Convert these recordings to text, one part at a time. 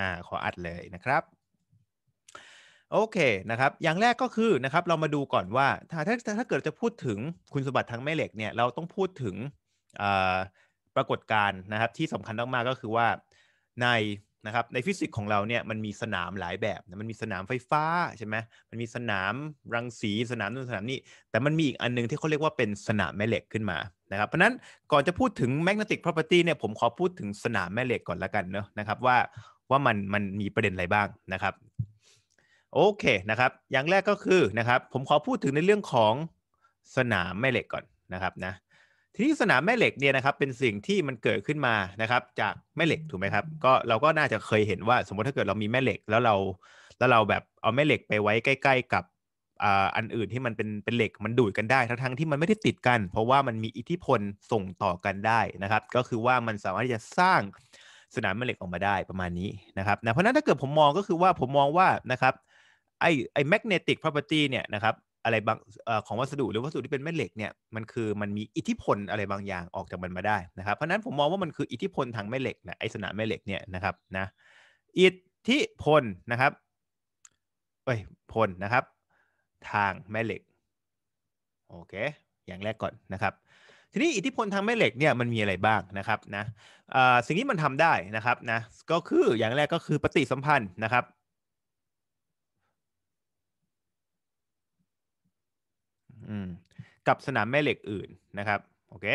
่าขออัดเลยนะครับโอเคนะครับ อย่างแรกก็คือนะครับเรามาดูก่อนว่าถ้าถ้าถ้าเกิดจะพูดถึงคุณสมบัติทางแม่เหล็กเนี่ยเราต้องพูดถึงปรากฏการณ์นะครับที่สำคัญมากๆก็คือว่าในนะครับในฟิสิกส์ของเราเนี่ยมันมีสนามหลายแบบมันมีสนามไฟฟ้าใช่ไหมมันมีสนามรังสีสนามนู่นสนามนี้ แต่มันมีอีกอันนึงที่เขาเรียกว่าเป็นสนามแม่เหล็กขึ้นมานะครับเพราะนั้นก่อนจะพูดถึงแมกน e t i c property เนี่ยผมขอพูดถึงสนามแม่เหล็กก่อนละกันเนาะนะครับ ว่าว่ามันมันมีประเด็นอะไรบ้างนะครับ โอเคนะครับอย่างแรกก็คือนะครับผมขอพูดถึงในเรื่องของสนามแม่เหล็กก่อนนะครับนะทีนี้สนามแม่เหล็กเนี่ยนะครับ เป็นสิ่งที่มันเกิดขึ้นมานะครับจากแม่เหล็กถูกไหมครับก็เราก็น่าจะเคยเห็นว่า สมมติถ้าเกิดเรามีแม่เหล็ก แล้วเราแล้วเราแบบเอาแม่เหล็กไปไว้ใกล้ๆกับอันอื่นที่มันเป็นเป็นเหล็กมันดูดกันได้ทั้งทั้งที่มันไม่ได้ติดกัน เพราะว่ามันมีอิทธิพลส่งต่อกันได้นะครับ ก็คือว่ามันสามารถที่จะสร้างสนามแม่เหล็กออกมาได้ประมาณนี้นะครับนะเพราะนั้นถ้าเกิดผมมองก็คือว่าผมมองว่านะครับไอไอแมกเนติกพาร o p e r t เนี่ยนะครับอะไรบางอของวัสดุหรือวัสดุที่เป็นแม่เหล็กเนี่ยมันคือมันมีอิทธิพลอะไรบางอย่างออกจากมันมาได้นะครับเพราะนั้นผมมองว่ามันคืออิทธิพลทางแม่เหล็กนะไอสนามแม่เหล็กเนี่ยนะครับนะอิทธิพลนะครับเอ้ยพลนะครับ ทางแม่เหล็กโอเคอย่างแรกก่อนนะครับทีนี้อิทธิพลทางแม่เหล็กเนี่ยมันมีอะไรบ้างนะครับนะสิ่งที่มันทำได้นะครับนะก็คืออย่างแรกก็คือปฏิสัมพันธ์นะครับกับสนามแม่เหล็กอื่นนะครับโอเค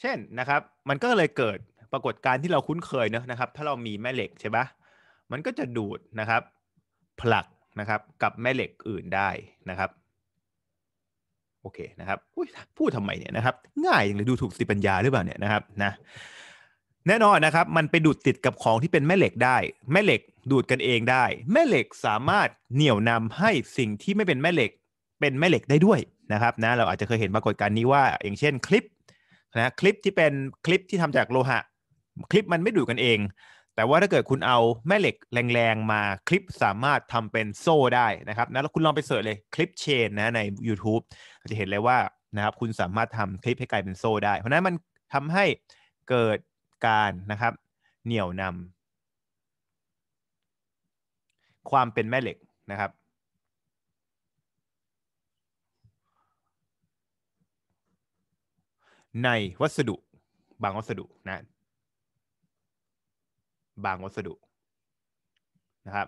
เช่นนะครับมันก็เลยเกิดปรากฏการณ์ที่เราคุ้นเคยเนะนะครับ ถ้าเรามีแม่เหล็กใช่ปะมันก็จะดูดนะครับผลักนะครับ กับแม่เหล็กอื่นได้นะครับโอเคนะครับพูดทำไมเนี่ยนะครับง่ายอย่งเลยดูถูกสติปัญญาหรือเปล่าเนี่ยนะครับนะแน่นอนนะครับมันไปดูดติดกับของที่เป็นแม่เหล็กได้ แม่เหล็กดูดกันเองได้ แม่เหล็กสามารถเหนี่ยวนำให้สิ่งที่ไม่เป็นแม่เหล็กเป็นแม่เหล็กได้ด้วยนะครับนะเราอาจจะเคยเห็นปรากฏการณ์นี้ว่าอย่างเช่นคลิปนะคลิปที่เป็นคลิปที่ทำจากโลหะ คลิปมันไม่ดูดกันเองแต่ว่าถ้าเกิดคุณเอาแม่เหล็กแรง ๆ มาคลิปสามารถทำเป็นโซ่ได้นะครับนะแล้วคุณลองไปเสิร์ชเลยคลิปเชนนะใน YouTube จะเห็นเลยว่านะครับ คุณสามารถทำคลิปให้กลายเป็นโซ่ได้ เพราะนั้นมันทำให้เกิดการนะครับเหนี่ยวนำความเป็นแม่เหล็กนะครับ ในวัสดุบางวัสดุนะบางวัสดุนะครับ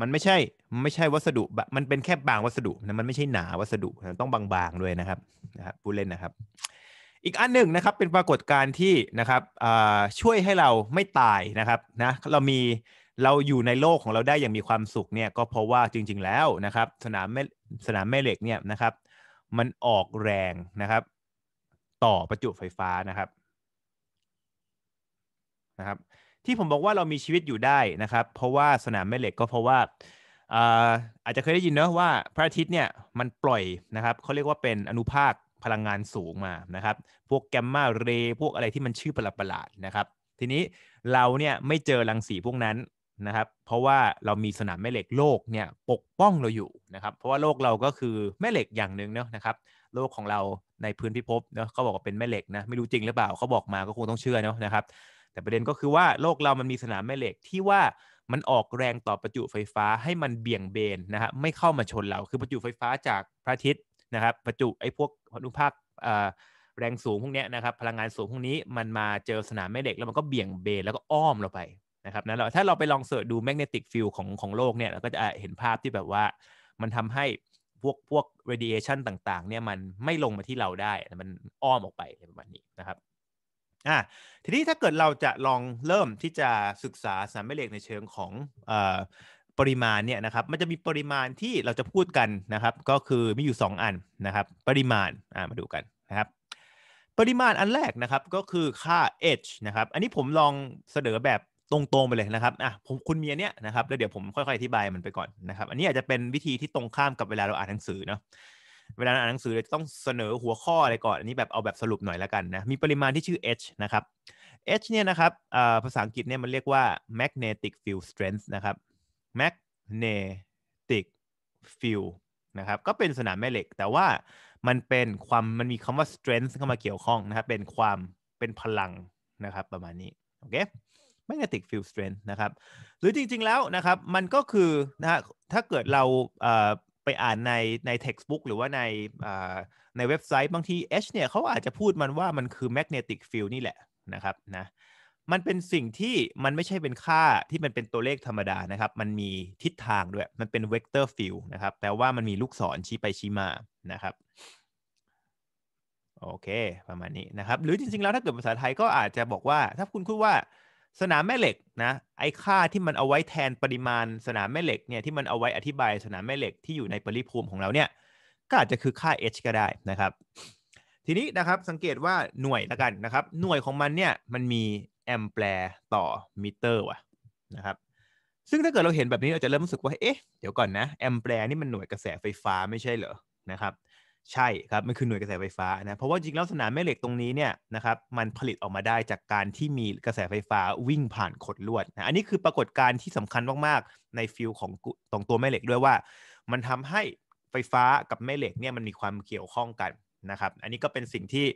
มันไม่ใช่ไม่ใช่วัสดุมันเป็นแค่บางวัสดุนะมันไม่ใช่หนาวัสดุต้องบางๆด้วยนะครับนะครับผู้เล่นนะครับ อีกอันหนึ่งนะครับเป็นปรากฏการณ์ที่นะครับช่วยให้เราไม่ตายนะครับนะเรามีเราอยู่ในโลกของเราได้อย่างมีความสุขเนี่ยก็เพราะว่าจริงๆแล้วนะครับ สนามแม่สนามแม่เหล็กเนี่ยนะครับ มันออกแรงนะครับต่อประจุไฟฟ้านะครับนะครับที่ผมบอกว่าเรามีชีวิตอยู่ได้นะครับ เพราะว่าสนามแม่เหล็กก็เพราะว่าอาจจะเคยได้ยินเนอะว่าพระอาทิตย์เนี่ยมันปล่อยนะครับเขาเรียกว่าเป็นอนุภาคพลังงานสูงมานะครับพวกแกมมาเรย์พวกอะไรที่มันชื่อประหลาดๆนะครับ ทีนี้เราเนี่ยไม่เจอรังสีพวกนั้นนะครับ เพราะว่าเรามีสนามแม่เหล็กโลกเนี่ยปกป้องเราอยู่นะครับ เพราะว่าโลกเราก็คือแม่เหล็กอย่างหนึ่งเนาะนะครับ โลกของเราในพื้นพิภพเนาะเขาบอกว่าเป็นแม่เหล็กนะไม่รู้จริงหรือเปล่าเขาบอกมาก็คงต้องเชื่อเนาะนะครับแต่ประเด็นก็คือว่าโลกเรามันมีสนามแม่เหล็ก ที่ว่ามันออกแรงต่อประจุไฟฟ้าให้มันเบี่ยงเบนนะฮะไม่เข้ามาชนเรา คือประจุไฟฟ้าจากพระอาทิตย์นะครับประจุไอ้พวกอนุภาคแรงสูงพวกนี้นะครับพลังงานสูงพวกนี้มันมาเจอสนามแม่เหล็กแล้วมันก็เบี่ยงเบนแล้วก็อ้อมเราไปนะครับนะถ้าเราไปลองเสิร์ชดูแมกเนติกฟิลของของโลกเนี่ยเราก็จะเห็นภาพที่แบบว่ามันทำให้พวกพวกเรดิเอชันต่างๆเนี่ยมันไม่ลงมาที่เราได้ มันอ้อมออกไปประมาณนี้นะครับอ่ะทีนี้ถ้าเกิดเราจะลองเริ่มที่จะศึกษาสารแม่เหล็กในเชิงของอปริมาณเนี่ยนะครับมันจะมีปริมาณที่เราจะพูดกันนะครับ ก็คือมีอยู่ 2 อันนะครับ ปริมาณมาดูกันนะครับ ปริมาณอันแรกนะครับก็คือค่า h นะครับอันนี้ผมลองเสนอแบบตรงๆไปเลยนะครับอ่ะผมคุณเมียเนี่ยนะครับแล้วเดี๋ยวผมค่อยๆอธิบายมันไปก่อนนะครับ อันนี้อาจจะเป็นวิธีที่ตรงข้ามกับเวลาเราอ่านหนังสือเนาะเวลาอ่านหนังสือจะต้องเสนอหัวข้ออะไรก่อน อันนี้แบบเอาแบบสรุปหน่อยแล้วกันนะมีปริมาณที่ชื่อ H นะครับ H เนี่ยนะครับภาษาอังกฤษเนี่ยมันเรียกว่า magnetic field strength นะครับ magnetic field นะครับก็เป็นสนามแม่เหล็ก แต่ว่ามันเป็นความมันมีคำว่า strength เข้ามาเกี่ยวข้องนะครับเป็นความเป็นพลังนะครับประมาณนี้โอเค magnetic field strength นะครับหรือจริงๆแล้วนะครับมันก็คือนะฮะถ้าเกิดเราไปอ่านในในเท็กซ์บุ๊กหรือว่าในในเว็บไซต์บางที H เนี่ยเขาอาจจะพูดมันว่ามันคือแมกเนติกฟิลนี่แหละนะครับนะมันเป็นสิ่งที่มันไม่ใช่เป็นค่าที่มันเป็นตัวเลขธรรมดานะครับ มันมีทิศทางด้วย มันเป็นเวกเตอร์ฟิลนะครับแปลว่ามันมีลูกศรชี้ไปชี้มานะครับโอเค ประมาณนี้นะครับหรือจริงๆแล้วถ้าเกิดภาษาไทยก็อาจจะบอกว่า ถ้าคุณพูดว่าสนามแม่เหล็กนะไอ้ค่าที่มันเอาไว้แทนปริมาณสนามแม่เหล็กเนี่ยที่มันเอาไว้อธิบายสนามแม่เหล็กที่อยู่ในปริภูมิของเราเนี่ยก็อาจจะคือค่า h ก็ได้นะครับ ทีนี้นะครับสังเกตว่าหน่วยละกันนะครับ หน่วยของมันเนี่ยมันมีแอมแปร์ต่อมิเตอร์ว่ะนะครับ ซึ่งถ้าเกิดเราเห็นแบบนี้ เราจะเริ่มรู้สึกว่าเอ๊ะเดี๋ยวก่อนนะแอมแปร์นี่มันหน่วยกระแสไฟฟ้าไม่ใช่เหรอนะครับใช่ครับมันคือหน่วยกระแสไฟฟ้านะเพราะว่าจริงแล้วสนามแม่เหล็กตรงนี้เนี่ยนะครับมันผลิตออกมาได้ จากการที่มีกระแสไฟฟ้าวิ่งผ่านขดลวดนะอันนี้คือปรากฏการณ์ที่สำคัญมากๆในฟิลของของตัวแม่เหล็ก ด้วยว่ามันทำให้ไฟฟ้ากับแม่เหล็กเนี่ยมันมีความเกี่ยวข้องกันนะครับ อันนี้ก็เป็นสิ่งที่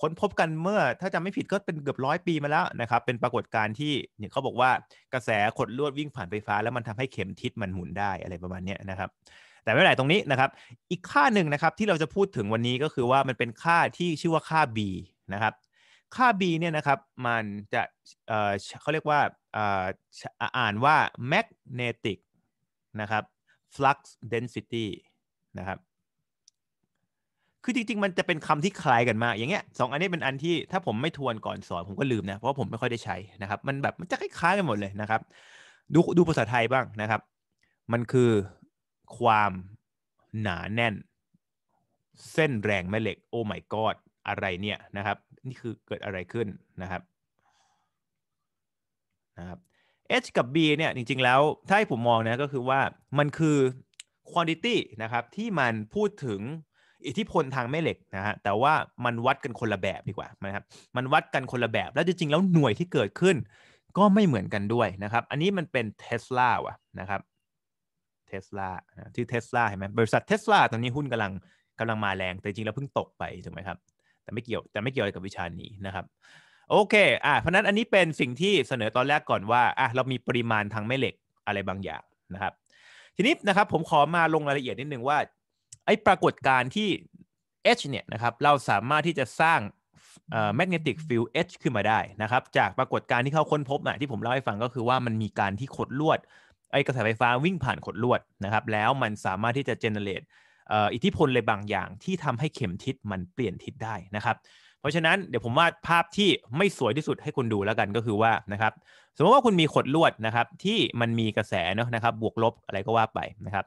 ค้นพบกันเมื่อถ้าจำไม่ผิดก็เป็นเกือบร้อยปีมาแล้วนะครับเป็นปรากฏการณ์ที่เนี่ยเขาบอกว่ากระแสขดลวดวิ่งผ่านไฟฟ้า แล้วมันทำให้เข็มทิศมันหมุนได้อะไรประมาณนี้นะครับแต่ไม่เป็นไรตรงนี้นะครับ อีกค่าหนึ่งนะครับที่เราจะพูดถึงวันนี้ก็คือว่ามันเป็นค่าที่ชื่อว่าค่า b นะครับ ค่า b เนี่ยนะครับมันจะเเขาเรียกว่าอ่านว่า magnetic นะครับ flux density นะครับ คือจริงๆ มันจะเป็นคำที่คล้ายกันมาก อย่างเงี้ยสองอันนี้เป็นอันที่ถ้าผมไม่ทวนก่อนสอนผมก็ลืมนะ เพราะผมไม่ค่อยได้ใช้นะครับมันแบบมันจะคล้ายๆกันหมดเลยนะครับ ดูดูภาษาไทยบ้างนะครับ มันคือความหนาแน่น เส้นแรงแม่เหล็ก โอ้ไม่กอดอะไรเนี่ยนะครับ นี่คือเกิดอะไรขึ้นนะครับนะครับ H กับ B เนี่ยจริง ๆ แล้วถ้าให้ผมมองนะก็คือว่ามันคือ quantity นะครับที่มันพูดถึงอิทธิพลทางแม่เหล็กนะฮะแต่ว่ามันวัดกันคนละแบบดีกว่านะครับมันวัดกันคนละแบบ แล้วจริง ๆ แล้วหน่วยที่เกิดขึ้น ก็ไม่เหมือนกันด้วยนะครับอันนี้มันเป็นเทสลาว่ะนะครับทสลาที่เทสลาเห็นไหมบริษัทเทสลาตอนนี้หุ้นกำลังกำลังมาแรง แต่จริงแล้วเพิ่งตกไปถูกไหมครับ แต่ไม่เกี่ยว แต่ไม่เกี่ยวกับวิชานี้นะครับ โอเค อ่ะเพราะนั้นอันนี้เป็นสิ่งที่เสนอตอนแรกก่อนว่า อ่ะ เรามีปริมาณทางแม่เหล็กอะไรบางอย่างนะครับ ทีนี้นะครับผมขอมาลงรายละเอียดนิดนึงว่า ไอ้ปรากฏการณ์ที่ H เนี่ยนะครับ เราสามารถที่จะสร้างแมกเนติกฟิลเอชขึ้นมาได้นะครับ จากปรากฏการณ์ที่เขาค้นพบอ่ะที่ผมเล่าให้ฟังก็คือว่ามันมีการที่ขดลวดไอ้กระแสไฟฟ้าวิ่งผ่านขดลวดนะครับแล้วมันสามารถที่จะเจเนเรตอิทธิพลเลยบางอย่างที่ทำให้เข็มทิศมันเปลี่ยนทิศได้นะครับ เพราะฉะนั้นเดี๋ยวผมวาดภาพที่ไม่สวยที่สุดให้คุณดูแล้วกันก็คือว่านะครับสมมติว่าคุณมีขดลวดนะครับที่มันมีกระแสเนาะนะครับบวกลบอะไรก็ว่าไปนะครับ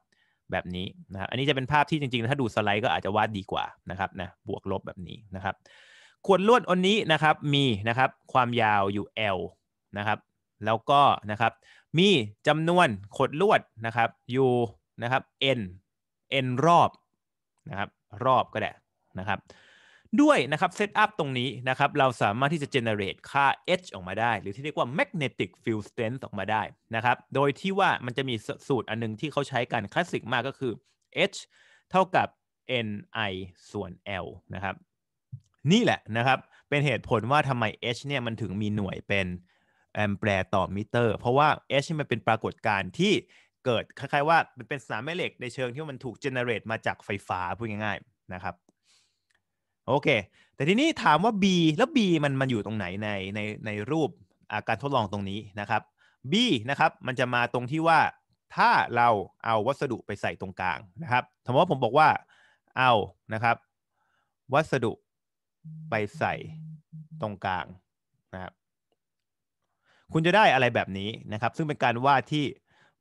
แบบนี้นะครับอันนี้จะเป็นภาพที่จริงๆ ถ้าดูสไลด์ก็อาจจะวาดดีกว่านะครับนะบวกลบแบบนี้นะครับขวดลวดอันนี้นะครับมีนะครับความยาวอยู่ L นะครับแล้วก็นะครับมีจำนวนขดลวดนะครับ u นะครับ n n รอบนะครับ รอบก็ได้นะครับ ด้วยนะครับเซตอัพตรงนี้นะครับ เราสามารถที่จะเจเนเรตค่า h ออกมาได้ หรือที่เรียกว่า magnetic field strength ออกมาได้นะครับ โดยที่ว่ามันจะมีสูตรอันนึงที่เขาใช้กัน คลาสสิกมากก็คือ h เท่ากับ ni ส่วน l นะครับ นี่แหละนะครับ เป็นเหตุผลว่าทำไม h เนี่ยมันถึงมีหน่วยเป็นแอมแปร์ต่อมิเตอร์ เพราะว่า H มันเป็นปรากฏการณ์ที่เกิดคล้ายๆว่ามันเป็นสนามแม่เหล็กในเชิงที่มันถูกเจเนเรตมาจากไฟฟ้า พูดง่ายๆนะครับ โอเค แต่ทีนี้ถามว่า B แล้ว B มันมันอยู่ตรงไหน ในในในรูปอาการทดลองตรงนี้นะครับ B นะครับ มันจะมาตรงที่ว่า ถ้าเราเอาวัสดุไปใส่ตรงกลางนะครับสมมติว่าผมบอกว่าเอา นะครับ วัสดุ ไปใส่ตรงกลางนะครับคุณจะได้อะไรแบบนี้นะครับซึ่งเป็นการวาดที่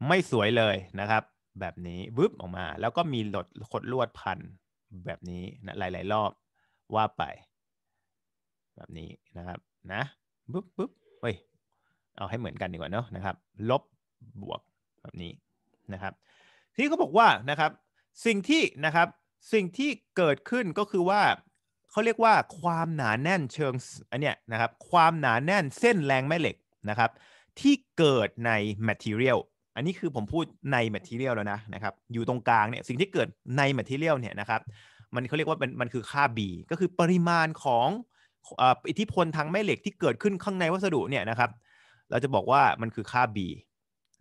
ไม่สวยเลยนะครับแบบนี้บึ๊บออกมา แล้วก็มีหลดขดลวดพันแบบนี้นะหลายๆรอบวาดไป แบบนี้นะครับนะบึ๊บบึ๊บเฮ้ยเอาให้เหมือนกันดีกว่าเนาะนะครับลบบวกแบบนี้นะครับที่เขาบอกว่านะครับสิ่งที่นะครับสิ่งที่เกิดขึ้นก็คือว่าเขาเรียกว่าความหนาแน่นเชิงอันเนี้ยนะครับความหนาแน่นเส้นแรงแม่เหล็กนะครับที่เกิดใน material อันนี้คือผมพูดใน material แล้วนะนะครับอยู่ตรงกลางเนี่ยสิ่งที่เกิดใน material เนี่ยนะครับมันเขาเรียกว่ามันคือค่า b ก็คือปริมาณของอิทธิพลทางแม่เหล็กที่เกิดขึ้นข้างในวัสดุเนี่ยนะครับเราจะบอกว่ามันคือค่า b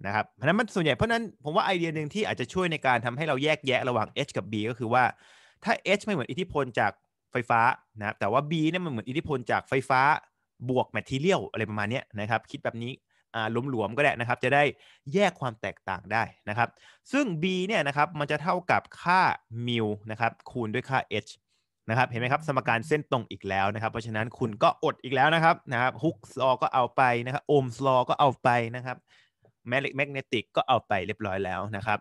นะครับเพราะนั้นมันส่วนใหญ่เพราะนั้นผมว่าไอเดียหนึ่งที่อาจจะช่วยในการทำให้เราแยกแยะระหว่าง h กับ b ก็คือว่าถ้า h ไม่เหมือนอิทธิพลจากไฟฟ้านะแต่ว่า b เนี่ยมันเหมือนอิทธิพลจากไฟฟ้าบวกแมทเทียลอะไรประมาณนี้นะครับคิดแบบนี้หลวมๆก็ได้นะครับจะได้แยกความแตกต่างได้นะครับซึ่ง b เนี่ยนะครับมันจะเท่ากับค่ามิวนะครับคูณด้วยค่า h นะครับเห็นไหมครับสมการเส้นตรงอีกแล้วนะครับเพราะฉะนั้นคุณก็อดอีกแล้วนะครับนะครับฮุกซอก็เอาไปนะครับโอห์มลอก็เอาไปนะครับแมกแมกเนติกก็เอาไปเรียบร้อยแล้วนะครับ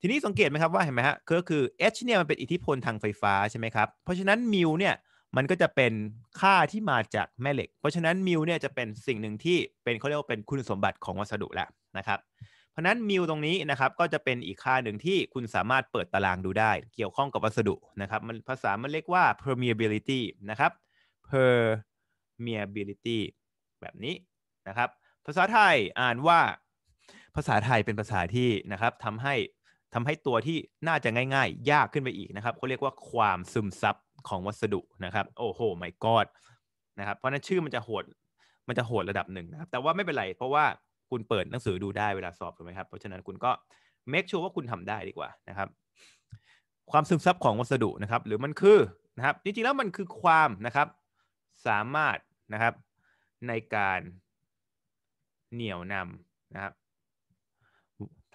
ทีนี้สังเกตไหมครับ ว่าเห็นไหมฮะก็คือ H เนี่ยมันเป็นอิทธิพลทางไฟฟ้าใช่ไหมครับเพราะฉะนั้นมิวเนี่ยมันก็จะเป็นค่าที่มาจาก แม่เหล็ก เพราะฉะนั้นมิวเนี่ยจะเป็นสิ่งหนึ่งที่เป็นเขาเรียกว่าเป็นคุณสมบัติของวัสดุแล้วนะครับ เพราะนั้นมิวตรงนี้นะครับก็จะเป็นอีกค่าหนึ่งที่คุณสามารถเปิดตารางดูได้เกี่ยวข้องกับวัสดุนะครับมันภาษามันเรียกว่า permeability นะครับ permeability แบบนี้นะครับภาษาไทยอ่านว่า ภาษาไทยเป็นภาษาที่นะครับทำให้ทำให้ตัวที่น่าจะง่าย ๆ ยากขึ้นไปอีกนะครับเขาเรียกว่าความซึมซับของวัสดุนะครับโอ้โหไม่กอดนะครับ เพราะนั้นชื่อมันจะโหดมันจะโหดระดับหนึ่งนะครับแต่ว่าไม่เป็นไร เพราะว่าคุณเปิดหนังสือดูได้เวลาสอบถูกไหมครับเพราะฉะนั้นคุณก็เมคชัวร์ว่าคุณทำได้ดีกว่านะครับ ความซึมซับของวัสดุนะครับหรือมันคือนะครับจริงๆแล้วมันคือความนะครับสามารถนะครับในการเหนี่ยวนำนะครับ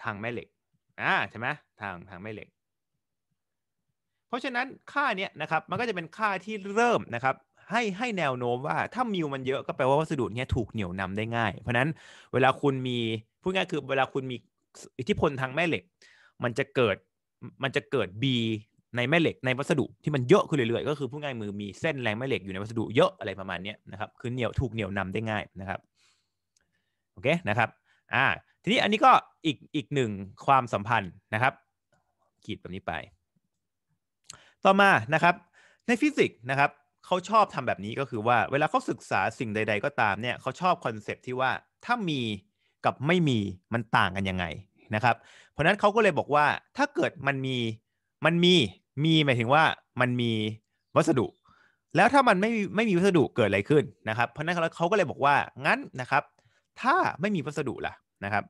ทางแม่เหล็กอ่าใช่ไหมทางทางแม่เหล็กเพราะฉะนั้นค่าเนี้ยนะครับ มันก็จะเป็นค่าที่เริ่มนะครับ ให้ให้แนวโน้มว่าถ้ามิวมันเยอะก็แปลว่าวัสดุเนี้ยถูกเหนี่ยวนำได้ง่าย เพราะนั้นเวลาคุณมีพูดง่ายคือ เวลาคุณมีอิทธิพลทางแม่เหล็ก มันจะเกิดมันจะเกิด B ในแม่เหล็กในวัสดุที่มันเยอะขึ้นเรื่อยๆ ก็คือพูดง่ายมือมีเส้นแรงแม่เหล็กอยู่ในวัสดุเยอะอะไรประมาณนี้นะครับคือเหนี่ยวถูกเหนี่ยวนำได้ง่ายนะครับโอเคนะครับอ่าทีนี้อันนี้ก็อีกอีกหนึ่งความสัมพันธ์นะครับ ขีดแบบนี้ไปต่อมานะครับในฟิสิกส์นะครับเขาชอบทำแบบนี้ก็คือว่าเวลาเขาศึกษาสิ่งใดๆก็ตามเนี่ยเขาชอบคอนเซปที่ว่าถ้ามีกับไม่มีมันต่างกันยังไงนะครับเพราะนั้นเขาก็เลยบอกว่าถ้าเกิดมันมีมันมีมีหมายถึงว่ามันมีวัสดุ แล้วถ้ามันไม่ไม่มีวัสดุเกิดอะไรขึ้นนะครับ เพราะนั้นเขาก็เลยบอกว่างั้นนะครับ ถ้าไม่มีวัสดุล่ะนะครับ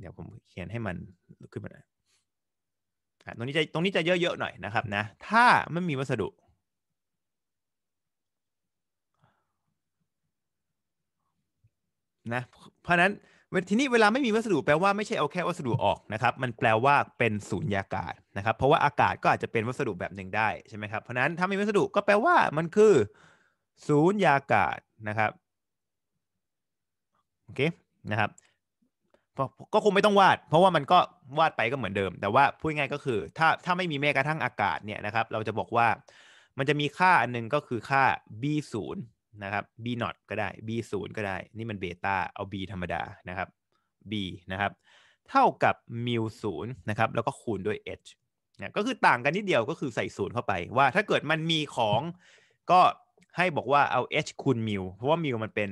เดี๋ยวผมเขียนให้มันขึ้นมาหน่อยตรงนี้จะตรงนี้จะเยอะๆ หน่อยนะครับนะถ้าไม่มีวัสดุนะเพราะนั้นทีนี้เวลาไม่มีวัสดุแปลว่าไม่ใช่เอาแค่วัสดุออกนะครับมันแปลว่าเป็นสูญญากาศนะครับ เพราะว่าอากาศก็อาจจะเป็นวัสดุแบบหนึ่งได้ใช่ไหมครับเพราะนั้นถ้าไม่มีวัสดุก็แปลว่ามันคือสูญญากาศนะครับโอเคนะครับก็คงไม่ต้องวาด เพราะว่ามันก็วาดไปก็เหมือนเดิม แต่ว่าพูดง่ายก็คือ ถ้าถ้าไม่มีแม้กระทั่งอากาศเนี่ยนะครับ เราจะบอกว่ามันจะมีค่าอันนึงก็คือค่า b 0นะครับ b not ก็ได้ b 0ก็ได้ นี่มันเบต้าเอา b ธรรมดานะครับ b นะครับเท่ากับมิวศูนย์นะครับแล้วก็คูณด้วย h เนี่ยก็คือต่างกันนิดเดียวก็คือใส่ศูนย์เข้าไปว่าถ้าเกิดมันมีของก็ให้บอกว่าเอา h คูณมิวเพราะว่ามิวมันเป็น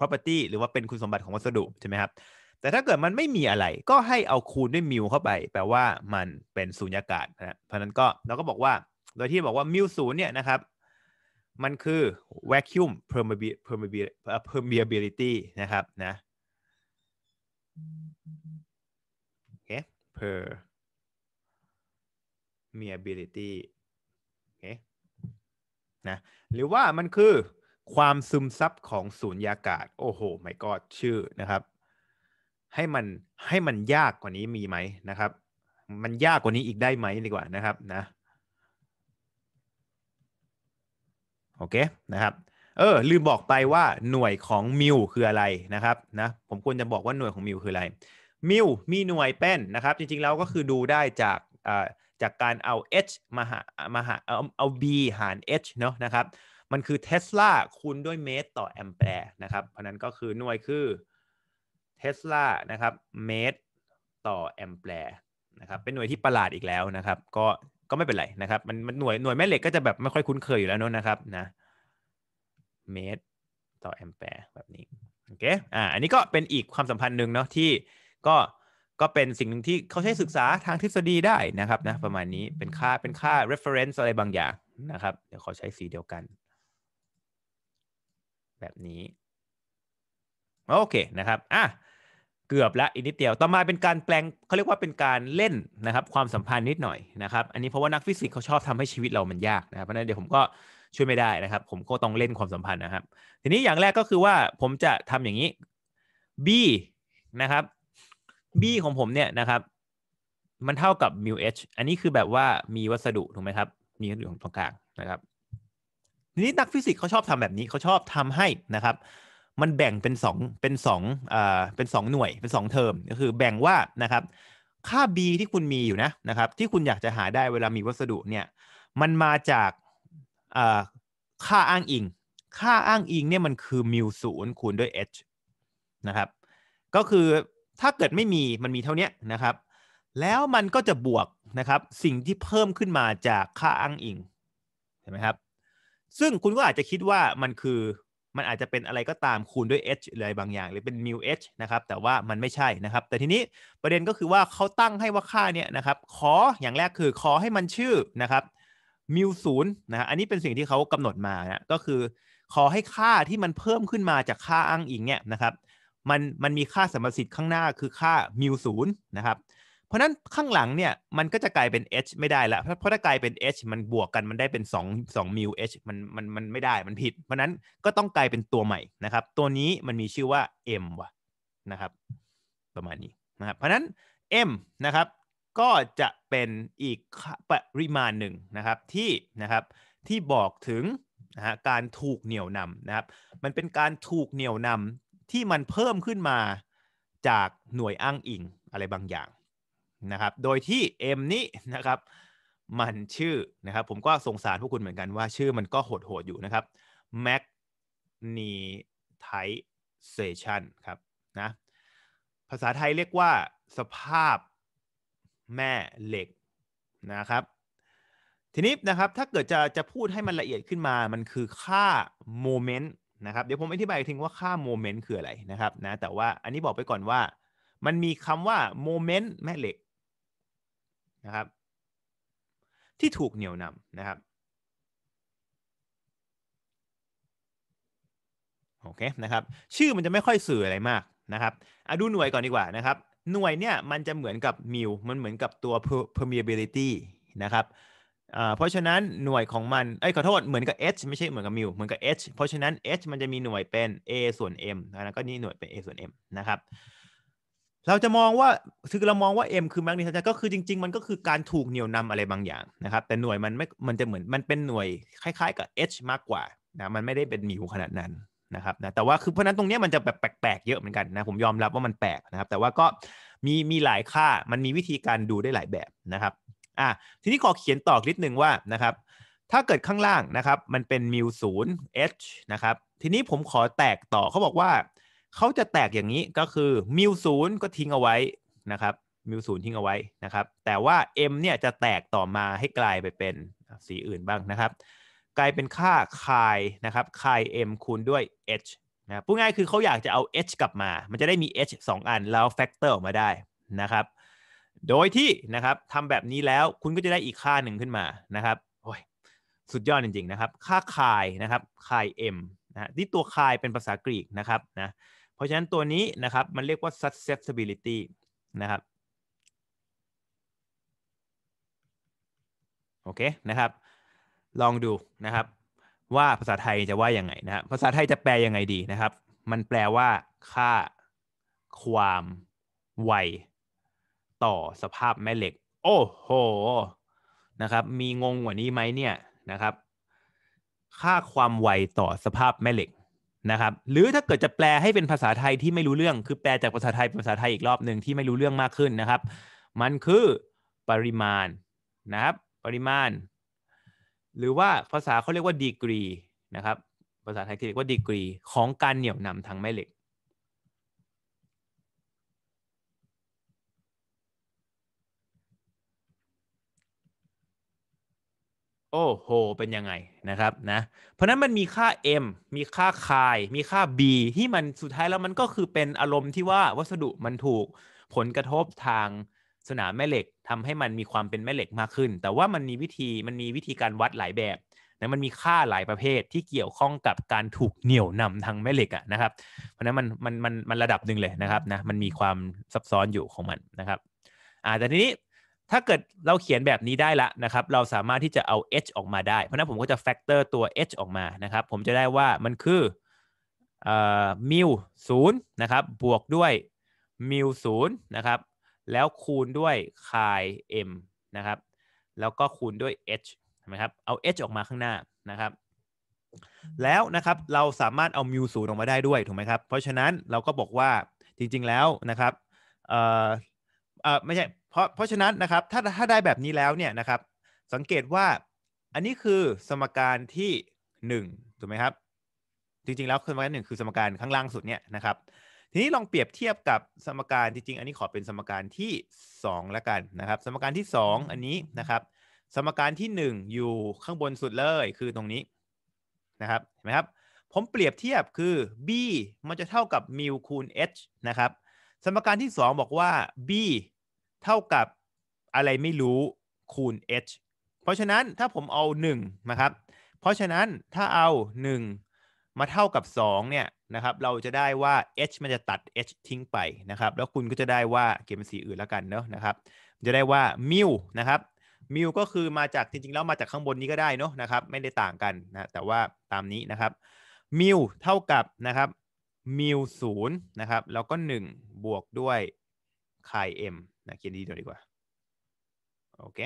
property หรือว่าเป็นคุณสมบัติของวัสดุใช่ไหมครับ แต่ถ้าเกิดมันไม่มีอะไรก็ให้เอาคูณด้วยมิวเข้าไป แปลว่ามันเป็นสุญญากาศนะเพราะนั้นก็เราก็บอกว่าโดยที่บอกว่ามิวศูนย์เนี่ยนะครับ มันคือ vacuum permeability นะครับ นะโอเค permeability โอเคนะหรือว่ามันคือความซึมซับของสูญยากาศ โอ้โหไม่กอดชื่อนะครับให้มันให้มันยากกว่านี้มีไหมนะครับ มันยากกว่านี้อีกได้ไหมดีกว่านะครับนะโอเคนะครับเออลืมบอกไปว่าหน่วยของมิวคืออะไรนะครับนะผมควรจะบอกว่าหน่วยของมิวคืออะไร มิว มีหน่วยเป็นนะครับ จริง ๆ แล้วก็คือดูได้จากจากการเอา h มาหามาหาเอาเอา b หาร h เนาะนะครับมันคือเทสลาคูณด้วยเมตรต่อแอมแปร์นะครับเพราะนั้นก็คือหน่วยคือเทสลานะครับเมตรต่อแอมแปร์นะครับเป็นหน่วยที่ประหลาดอีกแล้วนะครับก็ก็ไม่เป็นไรนะครับมันมันหน่วยหน่วยแม่เหล็กก็จะแบบไม่ค่อยคุ้นเคยอยู่แล้วเนาะนะครับนะเมตรต่อแอมแปร์แบบนี้โอเคอ่าอันนี้ก็เป็นอีกความสัมพันธ์หนึ่งเนาะที่ก็ก็เป็นสิ่งหนึ่งที่เขาใช้ศึกษาทางทฤษฎีได้นะครับนะประมาณนี้เป็นค่าเป็นค่า reference อะไรบางอย่างนะครับเดี๋ยวขอใช้สีเดียวกันแบบนี้โอเคนะครับอ่ะเกือบละอีกนิดเดียวต่อมาเป็นการแปลงเขาเรียกว่าเป็นการเล่นนะครับ ความสัมพันธ์นิดหน่อยนะครับอันนี้เพราะว่านักฟิสิกส์เขาชอบทำให้ชีวิตเรามันยากนะครับเพราะนั้นเดี๋ยวผมก็ช่วยไม่ได้นะครับ ผมก็ต้องเล่นความสัมพันธ์นะครับ ทีนี้อย่างแรกก็คือว่าผมจะทำอย่างนี้ b นะครับ b ของผมเนี่ยนะครับ มันเท่ากับ μ h อันนี้คือแบบว่ามีวัสดุถูกไหมครับมีวัสดุตรงกลางนะครับนี้นักฟิสิกส์เขาชอบทำแบบนี้เขาชอบทำให้นะครับ มันแบ่งเป็น2เป็น2อ่าเป็น2 หน่วยเป็น 2 เทอมก็คือแบ่งว่านะครับค่า b ที่คุณมีอยู่นะนะครับที่คุณอยากจะหาได้เวลามีวัสดุเนี่ยมันมาจากอ่าค่าอ้างอิง ค่าอ้างอิงเนี่ยมันคือมิวศูนย์คูณด้วย h นะครับก็คือถ้าเกิดไม่มี มันมีเท่านี้นะครับ แล้วมันก็จะบวกนะครับสิ่งที่เพิ่มขึ้นมาจากค่าอ้างอิงเห็นไหมครับซึ่งคุณก็อาจจะคิดว่ามันคือมันอาจจะเป็นอะไรก็ตามคูณด้วย h เลยบางอย่าง หรือเป็น μ h นะครับแต่ว่ามันไม่ใช่นะครับ แต่ทีนี้ประเด็นก็คือว่าเขาตั้งให้ว่าค่าเนี่ยนะครับ ขออย่างแรกคือ ขอให้มันชื่อนะครับมิวศูนย์นะอันนี้เป็นสิ่งที่เขากำหนดมานะก็คือ ขอให้ค่าที่มันเพิ่มขึ้นมาจากค่าอ้างอิงเนี่ยนะครับมันมันมีค่าสมปรสิทธิ์ข้างหน้าคือค่ามิวศูนย์นะครับเพราะนั้นข้างหลังเนี่ยมันก็จะกลายเป็น h ไม่ได้ละเพราะถ้ากลายเป็น h มันบวกกันมันได้เป็น2 2มิล h มันมันมันไม่ได้ มันผิด เพราะนั้นก็ต้องกลายเป็นตัวใหม่นะครับ ตัวนี้มันมีชื่อว่า m วะนะครับ ประมาณนี้นะครับ เพราะนั้น m นะครับก็จะเป็นอีกปริมาณหนึ่งนะครับที่นะครับที่บอกถึงนะฮะการถูกเหนี่ยวนำนะครับมันเป็นการถูกเหนี่ยวนำที่มันเพิ่มขึ้นมา จากหน่วยอ้างอิงอะไรบางอย่างนะครับ โดยที่เอ็มนี้นะครับมันชื่อนะครับผมก็สงสารพวกคุณเหมือนกันว่าชื่อมันก็โหดๆอยู่นะครับ m a ก n e t i z a t i o n ครับนะภาษาไทยเรียกว่าสภาพแม่เหล็กนะครับทีนี้นะครับถ้าเกิดจะจะพูดให้มันละเอียดขึ้นมามันคือค่าโมเมนต์นะครับเดี๋ยวผมอธิบายทิ้งว่าค่าโมเมนต์คืออะไรนะครับนะแต่ว่าอันนี้บอกไปก่อนว่ามันมีคำว่าโมเมนต์แม่เหล็กนะครับที่ถูกเหนี่ยวนำนะครับโอเคนะครับ ชื่อมันจะไม่ค่อยสื่ออะไรมากนะครับอดูหน่วยก่อนดีกว่านะครับหน่วยเนี่ยมันจะเหมือนกับมิวมันเหมือนกับตัว permeability นะครับเพราะฉะนั้นหน่วยของมันเอ้ยขอโทษเหมือนกับ h ไม่ใช่เหมือนกับมิวเหมือนกับ h เพราะฉะนั้น h มันจะมีหน่วยเป็น a ส่วน m นะก็นี่หน่วยเป็น a ส่วน m นะครับเราจะมองว่าคือเรามองว่า M คือแมกนิทันก็คือจริงๆมันก็คือการถูกเหนี่ยวนำอะไรบางอย่างนะครับแต่หน่วยมันไม่ มันจะเหมือนมันเป็นหน่วยคล้ายๆกับ H มากกว่านะมันไม่ได้เป็นมิวขนาดนั้นนะครับนะแต่ว่าคือเพราะนั้นตรงนี้มันจะแบบแปลกๆ เยอะเหมือนกันนะผมยอมรับว่ามันแปลกนะครับ แต่ว่าก็มีมีหลายค่ามันมีวิธีการดูได้หลายแบบนะครับอ่ะทีนี้ขอเขียนต่อนิดนึงว่านะครับถ้าเกิดข้างล่างนะครับมันเป็นมิวศูนย์ h นะครับทีนี้ผมขอแตกต่อเขาบอกว่าเขาจะแตกอย่างนี้ก็คือมิวศูนย์ก็ทิ้งเอาไว้นะครับมิวศูนย์ทิ้งเอาไว้นะครับแต่ว่า m เนี่ยจะแตกต่อมาให้กลายไปเป็นสีอื่นบ้างนะครับ กลายเป็นค่าคายนะครับคาย m คูณด้วย h นะพูดง่ายคือเขาอยากจะเอา h กลับมา มันจะได้มี h 2 อัน แล้วแฟกเตอร์ออกมาได้นะครับ โดยที่นะครับทำแบบนี้แล้วคุณก็จะได้อีกค่าหนึ่งขึ้นมานะครับโอ้ยสุดยอดจริงๆนะครับ ค่าคายนะครับคาย m นะที่ตัวคายเป็นภาษากรีกนะครับนะราะฉะนั้นตัวนี้นะครับมันเรียกว่า susceptibility นะครับ โอเคนะครับ ลองดูนะครับว่าภาษาไทยจะว่ายังไงนะครับภาษาไทยจะแปลยังไงดีนะครับ มันแปลว่าค่าความไว ต่อสภาพแม่เหล็กโอ้โหนะครับมีงงกว่านี้ไหมเนี่ยนะครับ ค่าความไวต่อสภาพแม่เหล็กนะครับ หรือถ้าเกิดจะแปลให้เป็นภาษาไทยที่ไม่รู้เรื่อง คือแปลจากภาษาไทยเป็นภาษาไทยอีกรอบหนึ่งที่ไม่รู้เรื่องมากขึ้นนะครับ มันคือปริมาณ นะครับ ปริมาณ หรือว่าภาษาเขาเรียกว่าดีกรีนะครับ ภาษาไทยเรียกว่าดีกรีของการเหนี่ยวนำทางแม่เหล็กโอ้โห เป็นยังไงนะครับนะเพราะนั้นมันมีค่า m มีค่าคายมีค่า b ที่มันสุดท้ายแล้วมันก็คือเป็นอารมณ์ที่ว่าวัสดุมันถูกผลกระทบทางสนามแม่เหล็กทำให้มันมีความเป็นแม่เหล็กมากขึ้น แต่ว่ามันมีวิธีมันมีวิธีการวัดหลายแบบละมันมีค่าหลายประเภทที่เกี่ยวข้องกับการถูกเหนี่ยวนำทางแม่เหล็กอะนะครับเพราะนั้นมันมันมันมันระดับหนึ่งเลยนะครับนะมันมีความซับซ้อนอยู่ของมันนะครับอ่าแต่ทีนี้ถ้าเกิดเราเขียนแบบนี้ได้ละนะครับ เราสามารถที่จะเอา h ออกมาได้ เพราะนั้นผมก็จะแฟกเตอร์ตัว h ออกมานะครับ ผมจะได้ว่ามันคือมิวศูนย์นะครับ บวกด้วยมิวศูนย์นะครับ แล้วคูณด้วยคาย m นะครับ แล้วก็คูณด้วย h ใช่ไหมครับ เอา h ออกมาข้างหน้านะครับ แล้วนะครับ เราสามารถเอามิวศูนย์ออกมาได้ด้วยถูกไหมครับ เพราะฉะนั้นเราก็บอกว่าจริงๆ แล้วนะครับ เออ่ไม่ใช่เพราะเพราะฉะนั้นนะครับ ถ้าถ้าได้แบบนี้แล้วเนี่ยนะครับสังเกตว่าอันนี้คือสมการที่ 1 ถูกไหมครับ จริง ๆ แล้วสมการหนึ่งคือสมการข้างล่างสุดเนี่ยนะครับ ทีนี้ลองเปรียบเทียบกับสมการจริงๆอันนี้ขอเป็นสมการที่ 2แล้วกันนะครับสมการที่ 2 อันนี้นะครับสมการที่ 1 อยู่ข้างบนสุดเลยคือตรงนี้นะครับเห็นไหมครับผมเปรียบเทียบคือ b มันจะเท่ากับมิคูณ h นะครับสมการที่ 2 บอกว่า b เท่ากับอะไรไม่รู้คูณ h เพราะฉะนั้นถ้าผมเอา 1 นะครับ เพราะฉะนั้นถ้าเอา 1 มาเท่ากับ 2เนี่ยนะครับเราจะได้ว่า h มันจะตัด h ทิ้งไปนะครับ แล้วคุณก็จะได้ว่าเกมสีอื่นแล้วกันเนาะนะครับจะได้ว่ามิวนะครับมิวก็คือมาจากจริงๆ แล้วมาจากข้างบนนี้ก็ได้เนาะนะครับไม่ได้ต่างกันนะแต่ว่าตามนี้นะครับมิวเท่ากับนะครับมิวศูนย์นะครับแล้วก็ 1บวกด้วยไข่มนะเขียนดีดีกว่าโอเค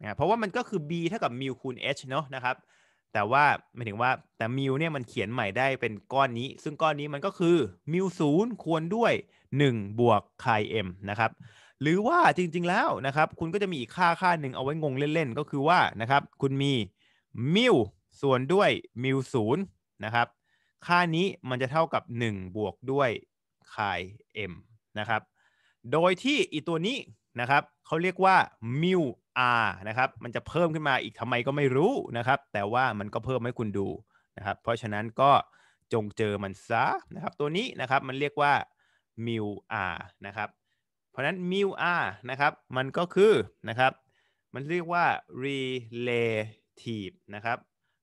นะเพราะว่ามันก็คือ b เท่ากับมิวคูณ h เนาะนะครับแต่ว่าไม่ถึงว่าแต่มิวเนี่ยมันเขียนใหม่ได้เป็นก้อนนี้ ซึ่งก้อนนี้มันก็คือมิวศูนย์ควรด้วย 1บวกคาย m นะครับ หรือว่าจริงๆแล้วนะครับ คุณก็จะมีอีกค่าค่าหนึ่งเอาไว้งงเล่นๆ ก็คือว่านะครับคุณมีมิวส่วนด้วยมิวศูนย์นะครับ ค่านี้มันจะเท่ากับ 1บวกด้วยคาย m นะครับโดยที่อีตัวนี้นะครับเขาเรียกว่ามิว์นะครับมันจะเพิ่มขึ้นมาอีกทำไมก็ไม่รู้นะครับ แต่ว่ามันก็เพิ่มให้คุณดูนะครับ เพราะฉะนั้นก็จงเจอมันซะนะครับ ตัวนี้นะครับมันเรียกว่ามิว์นะครับ เพราะนั้นมิว์นะครับ มันก็คือนะครับ มันเรียกว่า relative นะครับ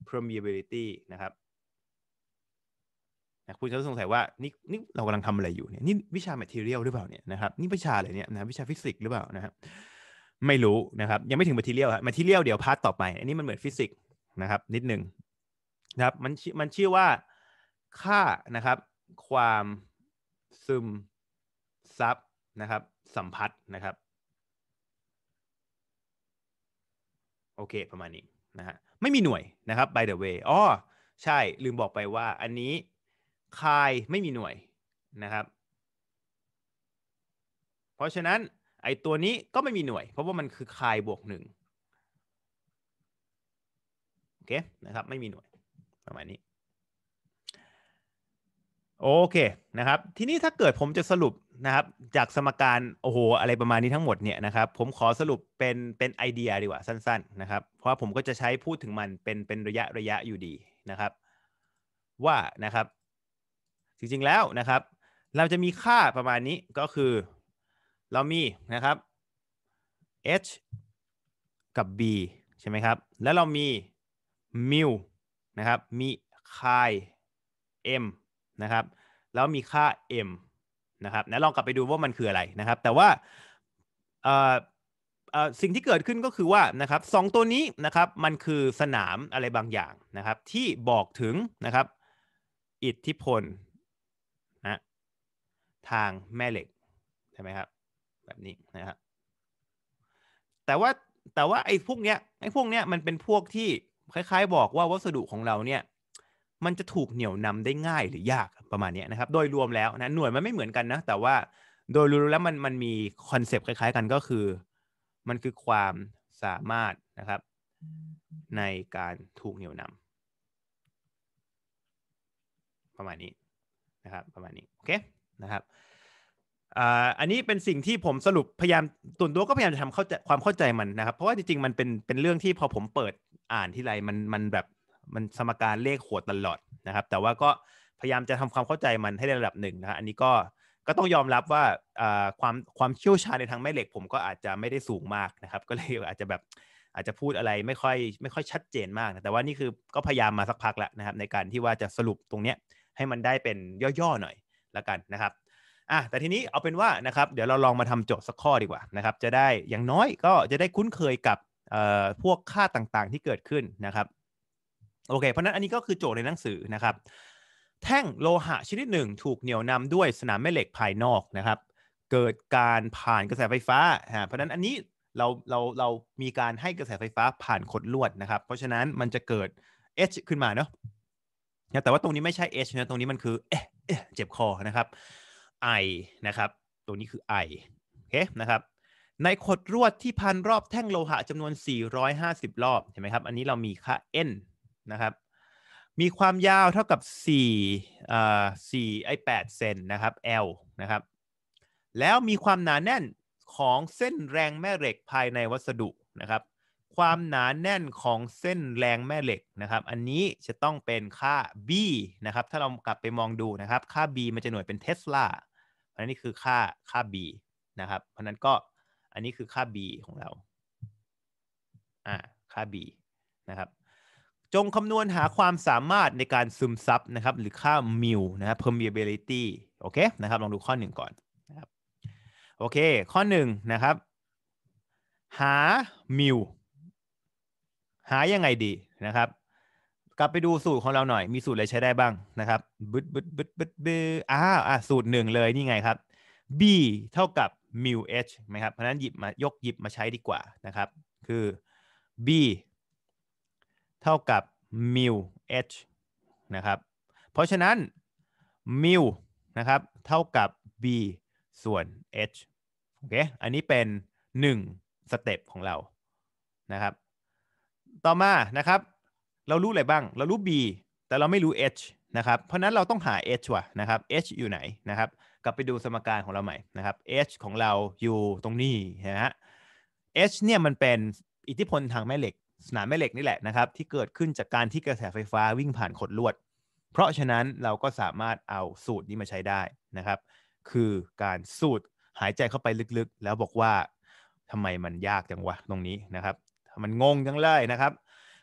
permeability นะครับนะคุณจะสงสัยว่านี่นี่เรากำลังทำอะไรอยู่เนี่ยนี่วิชาแมทเทียลหรือเปล่าเนี่ยนะครับนี่วิชาอะไรเนี่ยนะวิชาฟิสิกส์หรือเปล่านะครับไม่รู้นะครับยังไม่ถึงแมทเทียลครับแมทเทียลเดี๋ยวพาร์ตต่อไป อันนี้มันเหมือนฟิสิกส์นะครับนิดหนึ่งนะครับมันมันชื่อว่าค่านะครับ ความซึมซับนะครับ สัมผัสนะครับ โอเคประมาณนี้นะฮะไม่มีหน่วยนะครับ by the way อ๋อใช่ลืมบอกไปว่าอันนี้คายไม่มีหน่วยนะครับ เพราะฉะนั้นไอตัวนี้ก็ไม่มีหน่วย เพราะว่ามันคือคายบวกหนึ่งโอเคนะครับไม่มีหน่วยประมาณนี้โอเคนะครับ ทีนี้ถ้าเกิดผมจะสรุปนะครับจากสมการโอ้โหอะไรประมาณนี้ทั้งหมดเนี่ยนะครับผมขอสรุปเป็นเป็นไอเดียดีกว่าสั้นๆ นะครับเพราะผมก็จะใช้พูดถึงมันเป็นเป็นระยะระยะอยู่ดีนะครับ ว่านะครับจริง ๆ แล้วนะครับเราจะมีค่าประมาณนี้ก็คือ เรามีนะครับ h กับ b ใช่ไหมครับ แล้วเรามีมิวนะครับมีคา m นะครับแล้วมีค่า m นะครับนะลองกลับไปดูว่ามันคืออะไรนะครับแต่ว่าสิ่งที่เกิดขึ้นก็คือว่านะครับสตัวนี้นะครับมันคือสนามอะไรบางอย่างนะครับที่บอกถึงนะครับอิทธิพลทางแม่เหล็กใช่ไหมครับแบบนี้นะครับแต่ว่าแต่ว่าไอ้พวกเนี้ยไอ้พวกเนี้ยมันเป็นพวกที่คล้ายๆบอกว่าวัสดุของเราเนี่ยมันจะถูกเหนี่ยวนำได้ง่ายหรือยากประมาณนี้นะครับ โดยรวมแล้วนะหน่วยมันไม่เหมือนกันนะแต่ว่าโดยรวมแล้วมันมันมีคอนเซปต์คล้าย ๆ กันก็คือ มันคือความสามารถนะครับในการถูกเหนี่ยวนำ ประมาณนี้นะครับ ประมาณนี้โอเคนะครับอันนี้เป็นสิ่งที่ผมสรุปพยายามตุนตัวก็พยายามจะทำเข้าใจความเข้าใจมันนะครับ เพราะว่าจริงๆมันเป็นเป็นเรื่องที่พอผมเปิดอ่านที่ไรมันมันแบบมันสมการเลขขวดตลอดนะครับ แต่ว่าก็พยายามจะทำความเข้าใจมันให้ได้ระดับหนึ่งนะะอันนี้ก็ก็ต้องยอมรับว่าความความเชี่ยวชาญในทางแม่เหล็ก ผมก็อาจจะไม่ได้สูงมากนะครับ ก็เลยอาจจะแบบอาจจะพูดอะไรไม่ค่อยไม่ค่อยชัดเจนมากนะแต่ว่านี่คือก็พยายามมาสักพักแล้วนะครับในการที่ว่าจะสรุปตรงเนี้ยให้มันได้เป็นย่อๆหน่อยแล้วกันนะครับ อ่ะ แต่ทีนี้เอาเป็นว่านะครับ เดี๋ยวเราลองมาทำโจทย์สักข้อดีกว่านะครับ จะได้อย่างน้อยก็จะได้คุ้นเคยกับพวกค่าต่างๆที่เกิดขึ้นนะครับ โอเค เพราะนั้นอันนี้ก็คือโจทย์ในหนังสือนะครับ แท่งโลหะชนิดหนึ่งถูกเหนี่ยวนำด้วยสนามแม่เหล็กภายนอกนะครับ เกิดการผ่านกระแสไฟฟ้าฮะเพราะนั้นอันนี้เราเราเรามีการให้กระแสไฟฟ้าผ่านขดลวดนะครับ เพราะฉะนั้นมันจะเกิด H ขึ้นมาเนาะแต่ว่าตรงนี้ไม่ใช่ H นะตรงนี้มันคือเจ็บคอนะครับไอนะครับ ตัวนี้คือไอโอเคนะครับในขดรวดที่พันรอบแท่งโลหะจำนวน 450 รอบเห็นไหมครับอันนี้เรามีค่า n นะครับมีความยาวเท่ากับ4อ่า4ไอ้8เซนนะครับ L นะครับแล้วมีความหนาแน่นของเส้นแรงแม่เหล็กภายในวัสดุนะครับความหนาแน่นของเส้นแรงแม่เหล็กนะครับ อันนี้จะต้องเป็นค่า b นะครับถ้าเรากลับไปมองดูนะครับค่า b มันจะหน่วยเป็นเทสลาเพราะนันนี่คือค่าค่า b นะครับเพราะนั้นก็อันนี้คือค่า b ของเราอ่าค่า b นะครับ จงคำนวณหาความสามารถในการซึมซับนะครับหรือค่ามิวนะครับ permeability โอเคนะครับลองดูข้อหนึ่งก่อนนะครับโอเคข้อหนึ่งนะครับ หามิวหายังไงดีนะครับ กลับไปดูสูตรของเราหน่อยมีสูตรอะไรใช้ได้บ้างนะครับบึดบึดบึดบึดบึดอ้าวอ่ะสูตรหนึ่งเลยนี่ไงครับ b เท่ากับมิว h ไหมครับเพราะนั้นหยิบมายกหยิบมาใช้ดีกว่านะครับ คือ b เท่ากับมิว h นะครับ เพราะฉะนั้นมิวนะครับเท่ากับ b ส่วน h โอเคอันนี้เป็น1สเต็ปของเรานะครับต่อมานะครับ เรารู้อะไรบ้าง เรารู้ b แต่เราไม่รู้ h นะครับเพราะนั้นเราต้องหา h ว่ะนะครับ h อยู่ไหนนะครับ กลับไปดูสมการของเราใหม่นะครับ h ของเราอยู่ตรงนี้นะฮะ h เนี่ยมันเป็นอิทธิพลทางแม่เหล็ก สนามแม่เหล็กนี่แหละนะครับ ที่เกิดขึ้นจากการที่กระแสไฟฟ้าวิ่งผ่านขดลวด เพราะฉะนั้นเราก็สามารถเอาสูตรนี้มาใช้ได้นะครับ คือการสูดหายใจเข้าไปลึกๆแล้วบอกว่าทำไมมันยากจังวะตรงนี้นะครับมันงงจังเลยนะครับ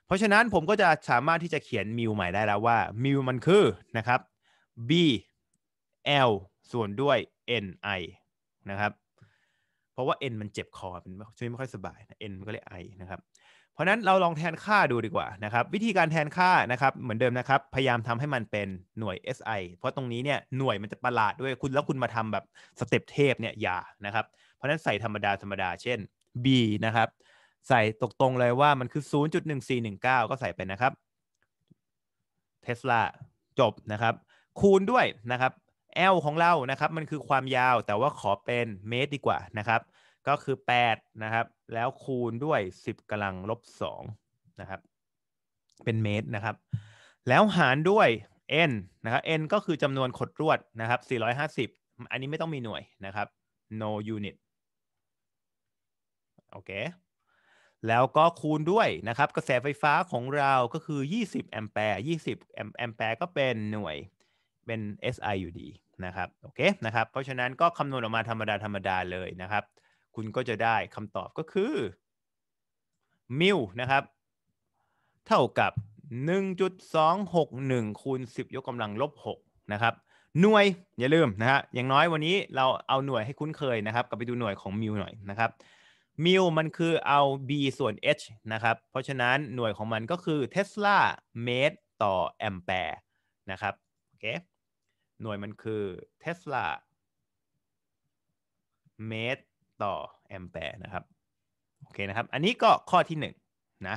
เพราะฉะนั้นผมก็จะสามารถที่จะเขียนมิวใหม่ได้แล้วว่ามิวมันคือนะครับ b l ส่วนด้วย n i นะครับ เพราะว่า n มันเจ็บคอเป็นช่วยไม่ค่อยสบาย n มันก็เลย i นะครับเพราะนั้นเราลองแทนค่าดูดีกว่านะครับ วิธีการแทนค่านะครับเหมือนเดิมนะครับ พยายามทำให้มันเป็นหน่วย SI เพราะตรงนี้เนี่ยหน่วยมันจะประหลาดด้วยคุณแล้วคุณมาทำแบบสเต็ปเทพเนี่ยอย่านะครับเพราะนั้นใส่ธรรมดาธรรมดาเช่น b นะครับใส่ตรงๆเลยว่ามันคือ 0.1419 ก็ใส่ไปนะครับ เทสลาจบนะครับ คูณด้วยนะครับ L ของเรานะครับ มันคือความยาวแต่ว่าขอเป็นเมตรดีกว่านะครับ ก็คือ 8 นะครับ แล้วคูณด้วย 10กำลังลบ2นะครับ เป็นเมตรนะครับ แล้วหารด้วย n นะครับ n ก็คือจำนวนขดรวดนะครับ 450 อันนี้ไม่ต้องมีหน่วยนะครับ no unit โอเคแล้วก็คูณด้วยนะครับกระแสไฟฟ้าของเราก็คือ 20 แอมแปร์ 20แอมแปร์ก็เป็นหน่วยเป็น SI อยู่ดีนะครับ โอเค นะครับ เพราะฉะนั้นก็คำนวณออกมาธรรมดาธรรมดาเลยนะครับ คุณก็จะได้คำตอบก็คือมิลนะครับ เท่ากับ 1.261 คูณ 10 ยกกำลังลบ6นะครับ หน่วยอย่าลืมนะฮะ อย่างน้อยวันนี้เราเอาหน่วยให้คุ้นเคยนะครับ กลับไปดูหน่วยของมิลหน่อยนะครับมิลมันคือเอา b ส่วน h นะครับ เพราะฉะนั้นหน่วยของมันก็คือเทสลาเมตรต่อแอมแปร์นะครับโอเคหน่วยมันคือเทสลาเมตรต่อแอมแปร์นะครับโอเคนะครับ อันนี้ก็ข้อที่1นนะ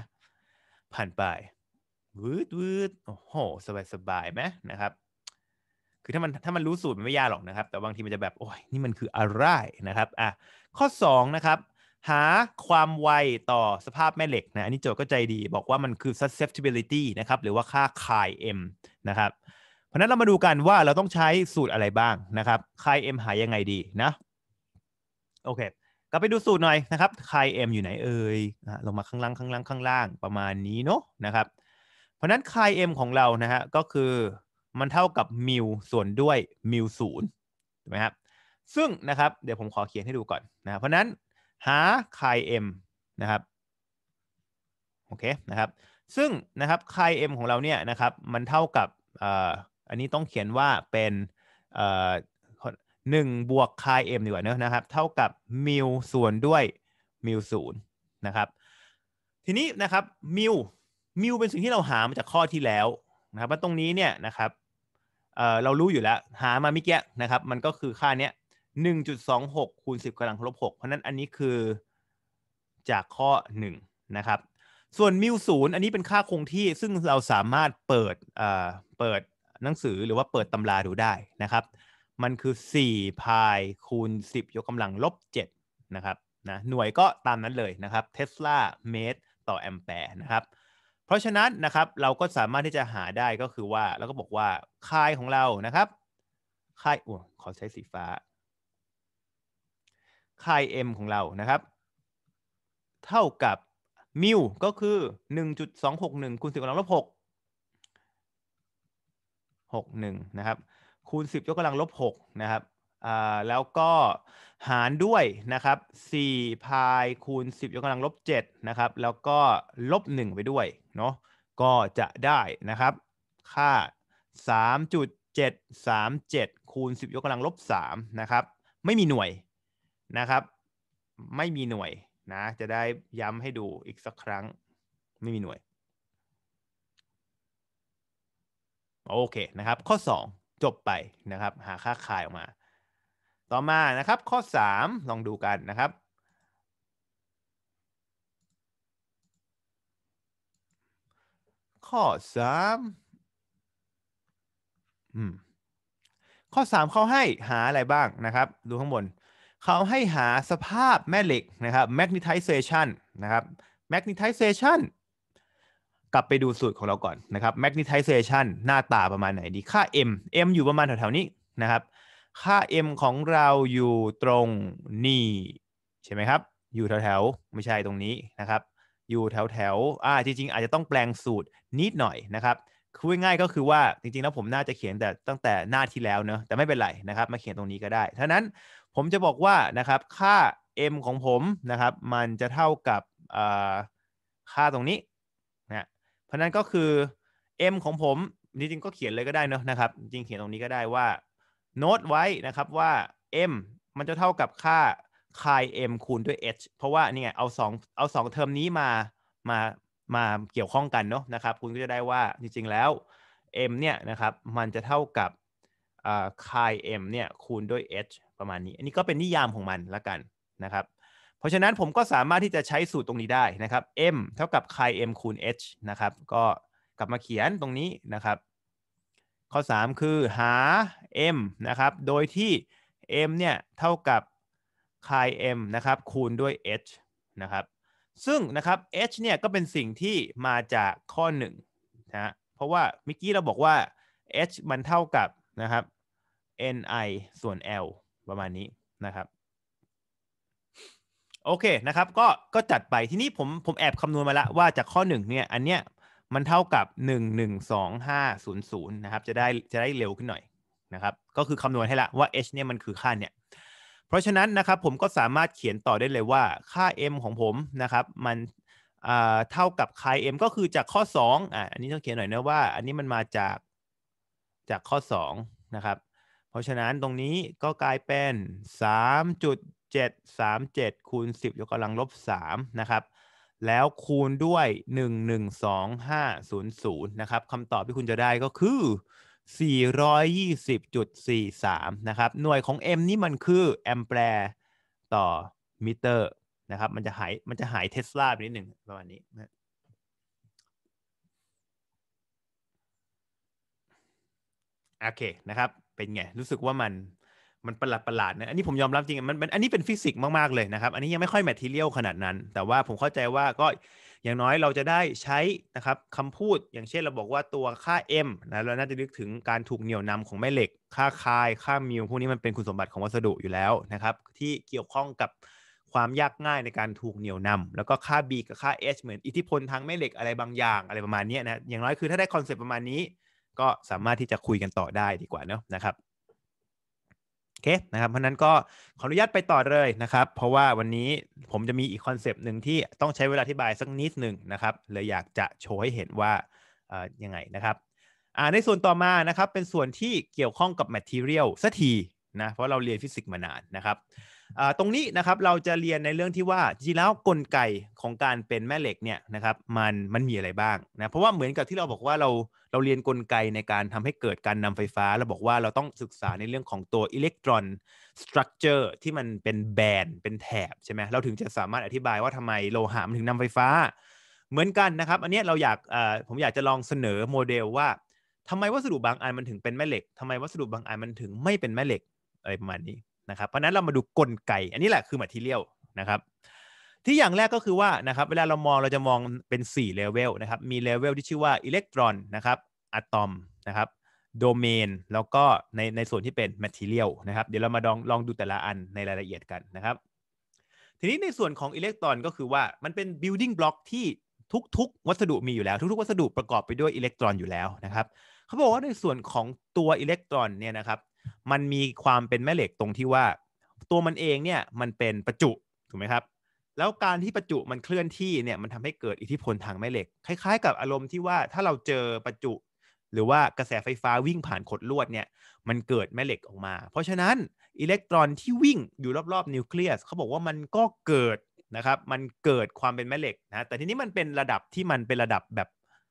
ผ่านไป วืดวืดโอ้โหสบายสบายไหมนะครับ คือถ้ามันถ้ามันรู้สูตร มันไม่ยากหรอกนะครับ แต่บางทีมันจะแบบโอ้ยนี่มันคืออะไรนะครับอ่ะข้อ 2 นะครับหาความไวต่อสภาพแม่เหล็กนะ อันนี้โจก็ใจดีบอกว่ามันคือ susceptibility นะครับ หรือว่าค่าคาย m นะครับ เพราะนั้นเรามาดูกันว่าเราต้องใช้สูตรอะไรบ้างนะครับคาย m หายังไงดีนะ โอเค กลับไปดูสูตรหน่อยนะครับคาย m อยู่ไหนเอ่ยลงมาข้างล่าง ข้างล่าง ข้างล่าง ประมาณนี้เนาะ นะครับ เพราะนั้นคาย m ของเรานะฮะ ก็คือ มันเท่ากับมิวส่วนด้วยมิวศูนย์ถูกไหมครับ ซึ่งนะครับ เดี๋ยวผมขอเขียนให้ดูก่อนนะ เพราะนั้นหาคเอ็มนะครับโอเคนะครับ ซึ่งนะครับคเอ็มของเราเนี่ยนะครับมันเท่ากับอันนี้ต้องเขียนว่าเป็นหนึ่งบวกคเอ็มดีกว่าเนอะนะครับเท่ากับมิลส่วนด้วยมิลศูนย์นะครับ ทีนี้ นะครับมิลมิลเป็นสิ่งที่เราหามาจากข้อที่แล้วนะครับว่าตรงนี้เนี่ยนะครับเรารู้อยู่แล้ว หามาเมื่อกี้นะครับ มันก็คือค่าเนี้ยหนึ่งจุดสองหกคูณสิบกำลังลบหกเพราะนั้นอันนี้คือจากข้อหนึ่งนะครับ ส่วนมิวศูนย์อันนี้เป็นค่าคงที่ ซึ่งเราสามารถเปิด เออ่เปิดหนังสือหรือว่าเปิดตำราดูได้นะครับ มันคือ 4 พาย คูณ 10 ยกกำลังลบ 7 นะครับ นะ หน่วยก็ตามนั้นเลย นะครับ เทสลาเมตร ต่อ แอมแปร์นะครับ เพราะฉะนั้นนะครับ เราก็สามารถที่จะหาได้ก็คือว่า เราก็บอกว่าค่ายของเรา นะครับค่ายอ้วขอใช้สีฟ้าค่าย M ของเรา นะครับ เท่ากับมิวก็คือ 1.261 คูณ10กำลังลบ 6 61 นะครับคูณ10ยกกำลังลบ6นะครับแล้วก็หารด้วย นะครับ4พายคูณ10ยกกำลังลบ7นะครับ แล้วก็ลบ 1 ไปด้วย เนาะก็จะได้นะครับ ค่า 3.737 คูณ10ยกกำลังลบ3นะครับ ไม่มีหน่วยนะครับไม่มีหน่วยนะจะได้ย้ำให้ดูอีกสักครั้ง ไม่มีหน่วยโอเคนะครับข้อ 2 จบไปนะครับหาค่าคายออกมา ต่อมานะครับข้อ 3 ลองดูกันนะครับ ข้อสามข้อสามเขาให้หาอะไรบ้างนะครับดูข้างบนเขาให้หาสภาพแม่เหล็กนะครับ magnetization นะครับ magnetization กลับไปดูสูตรของเราก่อนนะครับ magnetization หน้าตาประมาณไหนดีค่า m m อยู่ประมาณแถวๆนี้นะครับ ค่า m ของเราอยู่ตรงนี้ใช่ไหมครับอยู่แถวๆไม่ใช่ตรงนี้นะครับอยู่แถวๆอ่าจริง ๆ อาจจะต้องแปลงสูตรนิดหน่อยนะครับคุยง่ายก็คือว่าจริงๆแล้วผมน่าจะเขียนแต่ตั้งแต่หน้าที่แล้วเนอะแต่ไม่เป็นไรนะครับมาเขียนตรงนี้ก็ได้ท่านั้นผมจะบอกว่านะครับค่า m ของผมนะครับมันจะเท่ากับค่าตรงนี้นะเพราะนั้นก็คือ m ของผมนี่จริงก็เขียนเลยก็ได้นะนะครับจริงเขียนตรงนี้ก็ได้ว่าโน้ตไว้นะครับว่า m มันจะเท่ากับค่าคาย m คูณด้วย h เพราะว่านี่ไงเอา2เอา2เทอมนี้มามามาเกี่ยวข้องกันเนาะนะครับคุณก็จะได้ว่าจริงๆแล้ว m เนี่ยนะครับมันจะเท่ากับคายเอ็มเนี่ยคูณด้วย h ประมาณนี้ อันนี้ก็เป็นนิยามของมันละกันนะครับ เพราะฉะนั้นผมก็สามารถที่จะใช้สูตรตรงนี้ได้นะครับ m เท่ากับคาย m คูณ h นะครับก็กลับมาเขียนตรงนี้นะครับ ข้อ 3 คือหา m นะครับโดยที่ m เนี่ยเท่ากับคาย m นะครับคูณด้วย h นะครับซึ่งนะครับ h เนี่ยก็เป็นสิ่งที่มาจากข้อ1นะเพราะว่าเมื่อกี้เราบอกว่า h มันเท่ากับนะครับ ni ส่วน l ประมาณนี้นะครับ โอเคนะครับ ก็ก็จัดไปทีนี้ผมผมแอบคำนวณมาละว่าจากข้อหนึ่งเนี่ยอันเนี้ยมันเท่ากับหนึ่งหนึ่งงสอห้าศศููนนนย์ะครับจะได้จะได้เร็วขึ้นหน่อยนะครับ ก็คือคำนวณให้ละว่า h เนี่ยมันคือค่าเนี่ยเพราะฉะนั้นนะครับผมก็สามารถเขียนต่อได้เลยว่าค่า m ของผมนะครับมันเท่ากับค่า m ก็คือจากข้อ2อ่ะอันนี้ต้องเขียนหน่อยนะว่า อันนี้มันมาจากจากข้อ2นะครับเพราะฉะนั้นตรงนี้ก็กลายเป็น 3.737คูณ10ยกกำลังลบ3นะครับ แล้วคูณด้วย 112500นะครับคำตอบที่คุณจะได้ก็คือ 420.43นะครับหน่วยของ M นี่มันคือแอมแปร์ต่อมิเตอร์นะครับมันจะหายมันจะหายเทสลาไปนิดหนึ่งประมาณนี้นะโอเคนะครับเป็นไง รู้สึกว่ามันมันประหลาดประหลาดนะอันนี้ผมยอมรับจริงมันมันอันนี้เป็นฟิสิกส์มากๆเลยนะครับ อันนี้ยังไม่ค่อยแมทเทียลขนาดนั้น แต่ว่าผมเข้าใจว่าก็ อย่างน้อยเราจะได้ใช้นะครับคำพูดอย่างเช่นเราบอกว่าตัวค่า m นะเราน่าจะนึกถึงการถูกเหนี่ยวนำของแม่เหล็ก ค่าคาย ค่ามิว พวกนี้มันเป็นคุณสมบัติของวัสดุอยู่แล้วนะครับที่เกี่ยวข้องกับ ความยากง่ายในการถูกเหนี่ยวนำ แล้วก็ค่า b กับค่า h เหมือนอิทธิพลทางแม่เหล็กอะไรบางอย่างอะไรประมาณนี้นะอย่างน้อยคือถ้าได้คอนเซปต์ประมาณนี้ก็สามารถที่จะคุยกันต่อได้ดีกว่าเนาะนะครับโอเคนะครับ เพราะนั้นก็ขออนุญาตไปต่อเลยนะครับ เพราะว่าวันนี้ผมจะมีอีกคอนเซปต์หนึ่งที่ต้องใช้เวลาอธิบายสักนิดหนึ่งนะครับเลยอยากจะโชว์ให้เห็นว่าอยังไงนะครับในส่วนต่อมานะครับ เป็นส่วนที่เกี่ยวข้องกับ material สักทีนะเพราะเราเรียนฟิสิกส์มานานนะครับตรงนี้นะครับเราจะเรียนในเรื่องที่ว่าจริงแล้วกลไกของการเป็นแม่เหล็กเนี่ยนะครับมันมันมีอะไรบ้างนะเพราะว่าเหมือนกับที่เราบอกว่าเราเราเรียนกลไกในการทำให้เกิดการนำไฟฟ้าเราบอกว่าเราต้องศึกษาในเรื่องของตัวอิเล็กตรอนสตรัคเจอร์ที่มันเป็นแบนเป็นแถบใช่ไหมเราถึงจะสามารถอธิบายว่าทำไมโลหะมันถึงนำไฟฟ้า เหมือนกันนะครับ อันนี้เราอยากผมอยากจะลองเสนอโมเดลว่า ทำไมวัสดุบางอันมันถึงเป็นแม่เหล็กทำไมวัสดุบางอันมันถึงไม่เป็นแม่เหล็กอะไรประมาณนี้นะครับเพราะนั้นเรามาดูกลไก อันนี้แหละคือ material นะครับ ที่อย่างแรกก็คือว่านะครับเวลาเรามองเราจะมองเป็น4เลเวลนะครับ มีเลเวลที่ชื่อว่าอิเล็กตรอนนะครับอะตอมนะครับโดเมน แล้วก็ในในส่วนที่เป็น material นะครับเดี๋ยวเรามาลองลองดูแต่ละอันในรายละเอียดกันนะครับ ทีนี้ในส่วนของอิเล็กตรอนก็คือว่ามันเป็น building block ที่ทุก ๆ วัสดุมีอยู่แล้วทุกๆ วัสดุประกอบไปด้วยอิเล็กตรอนอยู่แล้วนะครับเขาบอกว่าในส่วนของตัวอิเล็กตรอนเนี่ยนะครับมันมีความเป็นแม่เหล็กตรงที่ว่า ตัวมันเองเนี่ยมันเป็นประจุถูกไหมครับแล้วการที่ประจุมันเคลื่อนที่เนี่ยมันทำให้เกิดอิทธิพลทางแม่เหล็ก คล้าย ๆ กับอารมณ์ที่ว่าถ้าเราเจอประจุ หรือว่ากระแสไฟฟ้าวิ่งผ่านขดลวดเนี่ยมันเกิดแม่เหล็กออกมา เพราะฉะนั้นอิเล็กตรอนที่วิ่งอยู่รอบๆนิวเคลียสเขาบอกว่ามันก็เกิดนะครับมันเกิดความเป็นแม่เหล็กนะแต่ทีนี้มันเป็นระดับที่มันเป็นระดับแบบ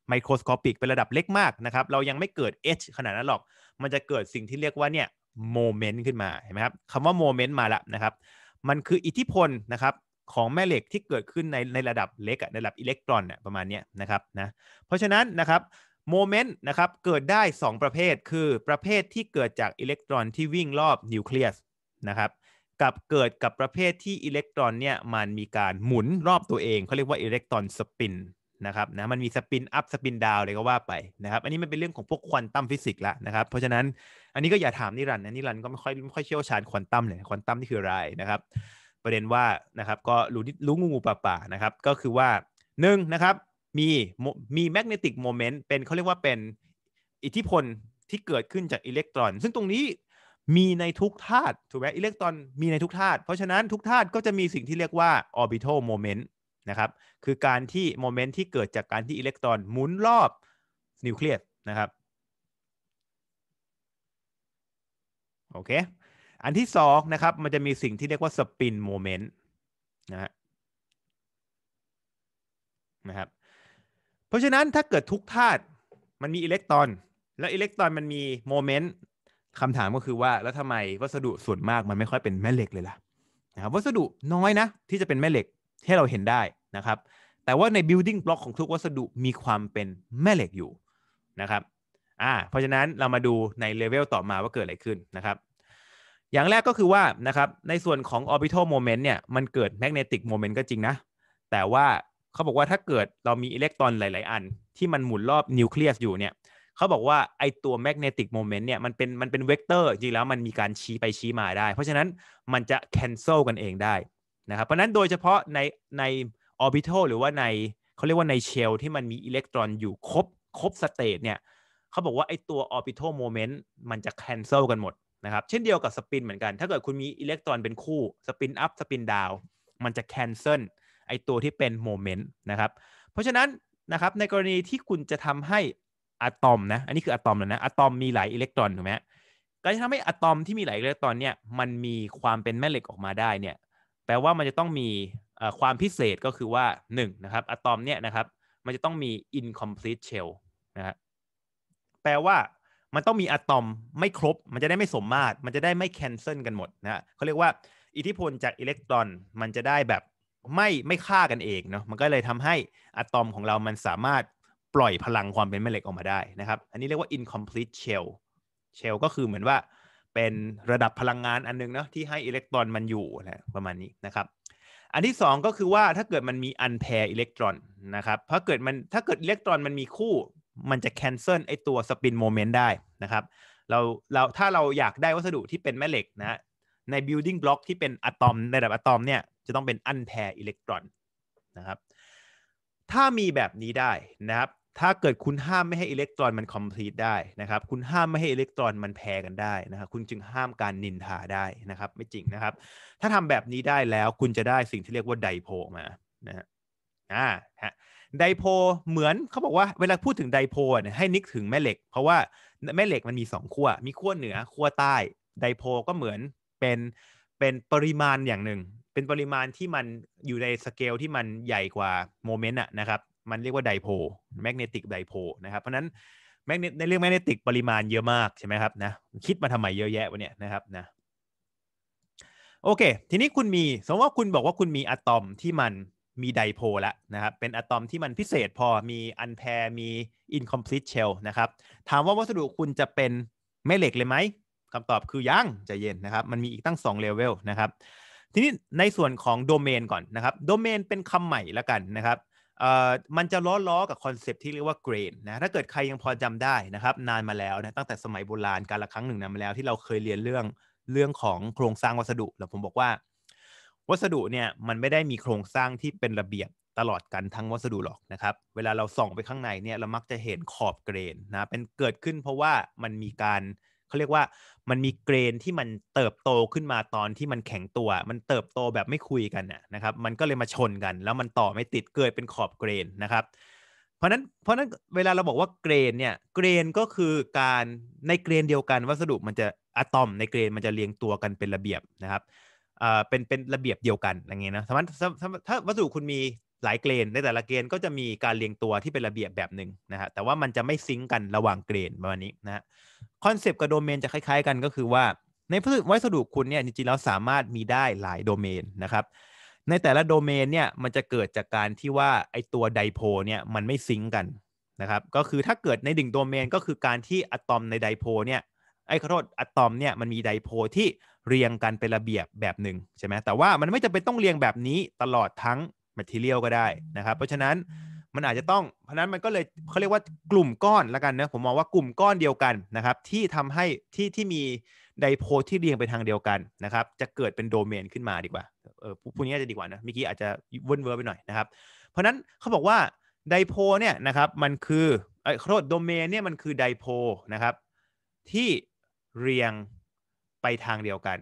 ไมโครสโคปิกเป็นระดับเล็กมากนะครับเรายังไม่เกิด H ขนาดนั้นหรอกมันจะเกิดสิ่งที่เรียกว่าเนี่ยโมเมนต์ขึ้นมาเห็นไหมครับคำว่าโมเมนต์มาแล้วนะครับ มันคืออิทธิพลนะครับของแม่เหล็กที่เกิดขึ้นในในระดับเล็กในระดับอิเล็กตรอนประมาณนี้นะครับนะเพราะฉะนั้นนะครับโมเมนต์นะครับเกิดได้ 2 ประเภทคือประเภทที่เกิดจากอิเล็กตรอนที่วิ่งรอบนิวเคลียสนะครับกับเกิดกับประเภทที่อิเล็กตรอนเนี่ยมันมีการหมุนรอบตัวเองเขาเรียกว่าอิเล็กตรอนสปินนะครับนะมันมีสปินอัพสปินดาวเลยก็ว่าไปนะครับ อันนี้มันเป็นเรื่องของพวกควอนตัมฟิสิกส์ละนะครับ เพราะฉะนั้นอันนี้ก็อย่าถามนิรันด์นะนิรันด์ก็ไม่ค่อยไม่ค่อยเชี่ยวชาญควอนตัมเลยควอนตัมนี่คืออะไรนะครับ ประเด็นว่านะครับ ก็รู้รู้งูงูป่าป่านะครับก็คือว่าหนึ่งนะครับมีมีแมกเนติกโมเมนต์เป็นเขาเรียกว่าเป็นอิทธิพลที่เกิดขึ้นจากอิเล็กตรอน ซึ่งตรงนี้มีในทุกธาตุถูกไหมอิเล็กตรอนมีในทุกธาตุเพราะฉะนั้นทุกธาตุก็จะมีสิ่งที่เรียกว่า orbital moment นะครับคือการที่โมเมนต์ที่เกิดจากการที่อิเล็กตรอนหมุนรอบนิวเคลียสนะครับโอเคอันที่สองนะครับมันจะมีสิ่งที่เรียกว่าสปินโมเมนต์นะฮะนะครับเพราะฉะนั้นถ้าเกิดทุกธาตุมันมีอิเล็กตรอนแล้วอิเล็กตรอนมันมีโมเมนต์คำถามก็คือว่าแล้วทำไมวัสดุส่วนมาก มันไม่ค่อยเป็นแม่เหล็กเลยล่ะนะครับวัสดุน้อยนะ ที่จะเป็นแม่เหล็กให้เราเห็นได้นะครับ แต่ว่าใน building block ของทุกวัสดุมีความเป็นแม่เหล็กอยู่นะครับ อ่า เพราะฉะนั้นเรามาดูในเลเวลต่อมาว่าเกิดอะไรขึ้นนะครับ อย่างแรกก็คือว่านะครับ ในส่วนของ orbital moment เนี่ย มันเกิด magnetic moment ก็จริงนะ แต่ว่าเขาบอกว่าถ้าเกิดเรามีอิเล็กตรอนหลาย ๆ อันที่มันหมุนรอบนิวเคลียสอยู่เนี่ยเขาบอกว่าไอตัวแมกเนติกโมเมนต์เนี่ย มันเป็นมันเป็นเวกเตอร์ จริงแล้วมันมีการชี้ไปชี้มาได้ เพราะฉะนั้นมันจะแคนเซิลกันเองได้นะครับเพราะนั้นโดยเฉพาะในในออร์บิทัลหรือว่าในเขาเรียกว่าในเชลที่มันมีอิเล็กตรอนอยู่ครบครบสเตตเนี่ยเขาบอกว่าไอตัวออร์บิทัลโมเมนต์มันจะแคนเซิลกันหมดนะครับเช่นเดียวกับสปิน เหมือนกัน ถ้าเกิดคุณมีอิเล็กตรอนเป็นคู่สปินอัพสปินดาวมันจะแคนเซิลไอตัวที่เป็นโมเมนต์นะครับ เพราะฉะนั้นนะครับในกรณีที่คุณจะทำให้อะตอมนะอันนี้คืออะตอมแล้วนะอะตอมมีหลายอิเล็กตรอนถูกไหมการที่ทำให้อะตอมที่มีหลายอิเล็กตรอนเนี่ยมันมีความเป็นแม่เหล็กออกมาได้เนี่ยแปลว่ามันจะต้องมีความพิเศษก็คือว่า1นะครับอะตอมเนี่ยนะครับมันจะต้องมี incomplete shell นะฮะแปลว่ามันต้องมีอะตอมไม่ครบ มันจะได้ไม่สมมาตรมันจะได้ไม่ cancel กันหมดนะเขาเรียกว่า อิทธิพลจากอิเล็กตรอนมันจะได้แบบไม่ไม่ฆ่ากันเองเนาะมันก็เลยทำให้อะตอมของเรามันสามารถปล่อยพลังความเป็นแม่เหล็กออกมาได้นะครับอันนี้เรียกว่า incomplete shell shell ก็คือเหมือนว่าเป็นระดับพลังงานอันนึงเนาะที่ให้อิเล็กตรอนมันอยู่นะประมาณนี้นะครับ อันที่ 2 ก็คือว่าถ้าเกิดมันมีอันแพร์อิเล็กตรอนนะครับถ้าเกิดมันถ้าเกิดอิเล็กตรอนมันมีคู่ มันจะแคนเซิลไอตัวสปินโมเมนต์ได้นะครับเราเราถ้าเราอยากได้วัสดุที่เป็นแม่เหล็กนะ ใน building block ที่เป็นอะตอมในระดับอะตอมเนี่ยจะต้องเป็นอันแพร์อิเล็กตรอนนะครับ ถ้ามีแบบนี้ได้นะครับถ้าเกิดคุณห้ามไม่ให้อิเล็กตรอนมันคอมพลีทได้นะครับคุณห้ามไม่ให้อิเล็กตรอนมันแพรกันได้นะครับ คุณจึงห้ามการนินทาได้นะครับ ไม่จริงนะครับ ถ้าทำแบบนี้ได้แล้วคุณจะได้สิ่งที่เรียกว่าไดโพมานะฮะอ่าฮะไดโพเหมือนเขาบอกว่าเวลาพูดถึงไดโพเนี่ยให้นึกถึงแม่เหล็ก เพราะว่าแม่เหล็กมันมีสองขั้วมีขั้วเหนือขั้วใต้ไดโพก็เหมือนเป็นเป็นปริมาณอย่างหนึ่งเป็นปริมาณที่มันอยู่ในสเกลที่มันใหญ่กว่าโมเมนต์อะนะครับมันเรียกว่าไดโพแมกเนติกไดโพนะครับเพราะนั้นแมกเนในเรื่องแมกเนติกปริมาณเยอะมากใช่ไหมครับนะ คิดมาทำไมเยอะแยะวะเนี่ยนะครับนะโอเคทีนี้คุณมีสมมติว่าคุณบอกว่าคุณมีอะตอมที่มันมีไดโพลแล้วนะครับ เป็นอะตอมที่มันพิเศษพอมีอันแพรมีอินคอมพลีทเชลนะครับ ถามว่าวัสดุคุณจะเป็นแม่เหล็กเลยไหมคำตอบคือยังจะเย็นนะครับ มันมีอีกตั้ง2เลเวลนะครับ ทีนี้ในส่วนของโดเมนก่อนนะครับโดเมนเป็นคำใหม่ละกันนะครับมันจะล้อล้อกับคอนเซปที่เรียกว่าเกรนนะถ้าเกิดใครยังพอจำได้นะครับ นานมาแล้วนะตั้งแต่สมัยโบราณการละครั้งหนึ่งนานมาแล้ว ที่เราเคยเรียนเรื่องเรื่องของโครงสร้างวัสดุแล้วผมบอกว่า วัสดุเนี่ยมันไม่ได้มีโครงสร้างที่เป็นระเบียบตลอดกันทั้งวัสดุหรอกนะครับ เวลาเราส่องไปข้างในเนี่ยเรามักจะเห็นขอบเกรนนะเป็นเกิดขึ้นเพราะว่ามันมีการเขาเรียกว่ามันมีเกรนที่มันเติบโตขึ้นมาตอนที่มันแข็งตัว มันเติบโตแบบไม่คุยกันนะครับมันก็เลยมาชนกันแล้วมันต่อไม่ติดเกิดเป็นขอบเกรนนะครับเพราะนั้นเพราะนั้นเวลาเราบอกว่าเกรนเนี่ยเกรนก็คือการในเกรนเดียวกันวัสดุมันจะอะตอม ในเกรนมันจะเรียงตัวกันเป็นระเบียบนะครับอ่เป็นเป็นระเบียบเดียวกันอย่างเงี้ยนะสมมติถ้าวัสดุคุณมีหลายเกรน ในแต่ละเกรนก็จะมีการเรียงตัวที่เป็นระเบียบแบบหนึ่งนะฮะแต่ว่ามันจะไม่ซิงกันระหว่างเกรนประมาณนี้นะคอนเซปต์กับโดเมนจะคล้ายๆกันก็คือว่าในพืวัสดุคุณเนี่ยจริงๆ แล้วสามารถมีได้หลายโดเมนนะครับ ในแต่ละโดเมนเนี่ยมันจะเกิดจากการที่ว่า ไอตัวไดโพเนี่ยมันไม่ซิงกันนะครับ ก็คือถ้าเกิดในดิ่งโดเมนก็คือการที่อะตอมในไดโพเนี่ย ไอ้ขอโทษอะตอมเนี่ยมันมีไดโพที่เรียงกันเป็นระเบียบแบบหนึ่งใช่ไหมแต่ว่ามันไม่จำเป็นต้องเรียงแบบนี้ตลอดทั้งม a t เรียลก็ได้นะครับเพราะฉะนั้นมันอาจจะต้องเพราะนั้นมันก็เลยเขาเรียกว่ากลุ่มก้อนละกันนะผมมองว่ากลุ่มก้อนเดียวกันนะครับที่ทำให้ที่ที่มีไดโพที่เรียงไปทางเดียวกันนะครับจะเกิดเป็นโดเมนขึ้นมาดีกว่าเออพูดนี้จะดีกว่านะเมื่อกี้อาจจะวนเวอร์ไปหน่อยนะครับเพราะนั้นเขาบอกว่าไดโพเนี่ยนะครับมันคือไอ้โครโดเมนเนี่ยมันคือไดโพนะครับที่เรียงไปทางเดียวกัน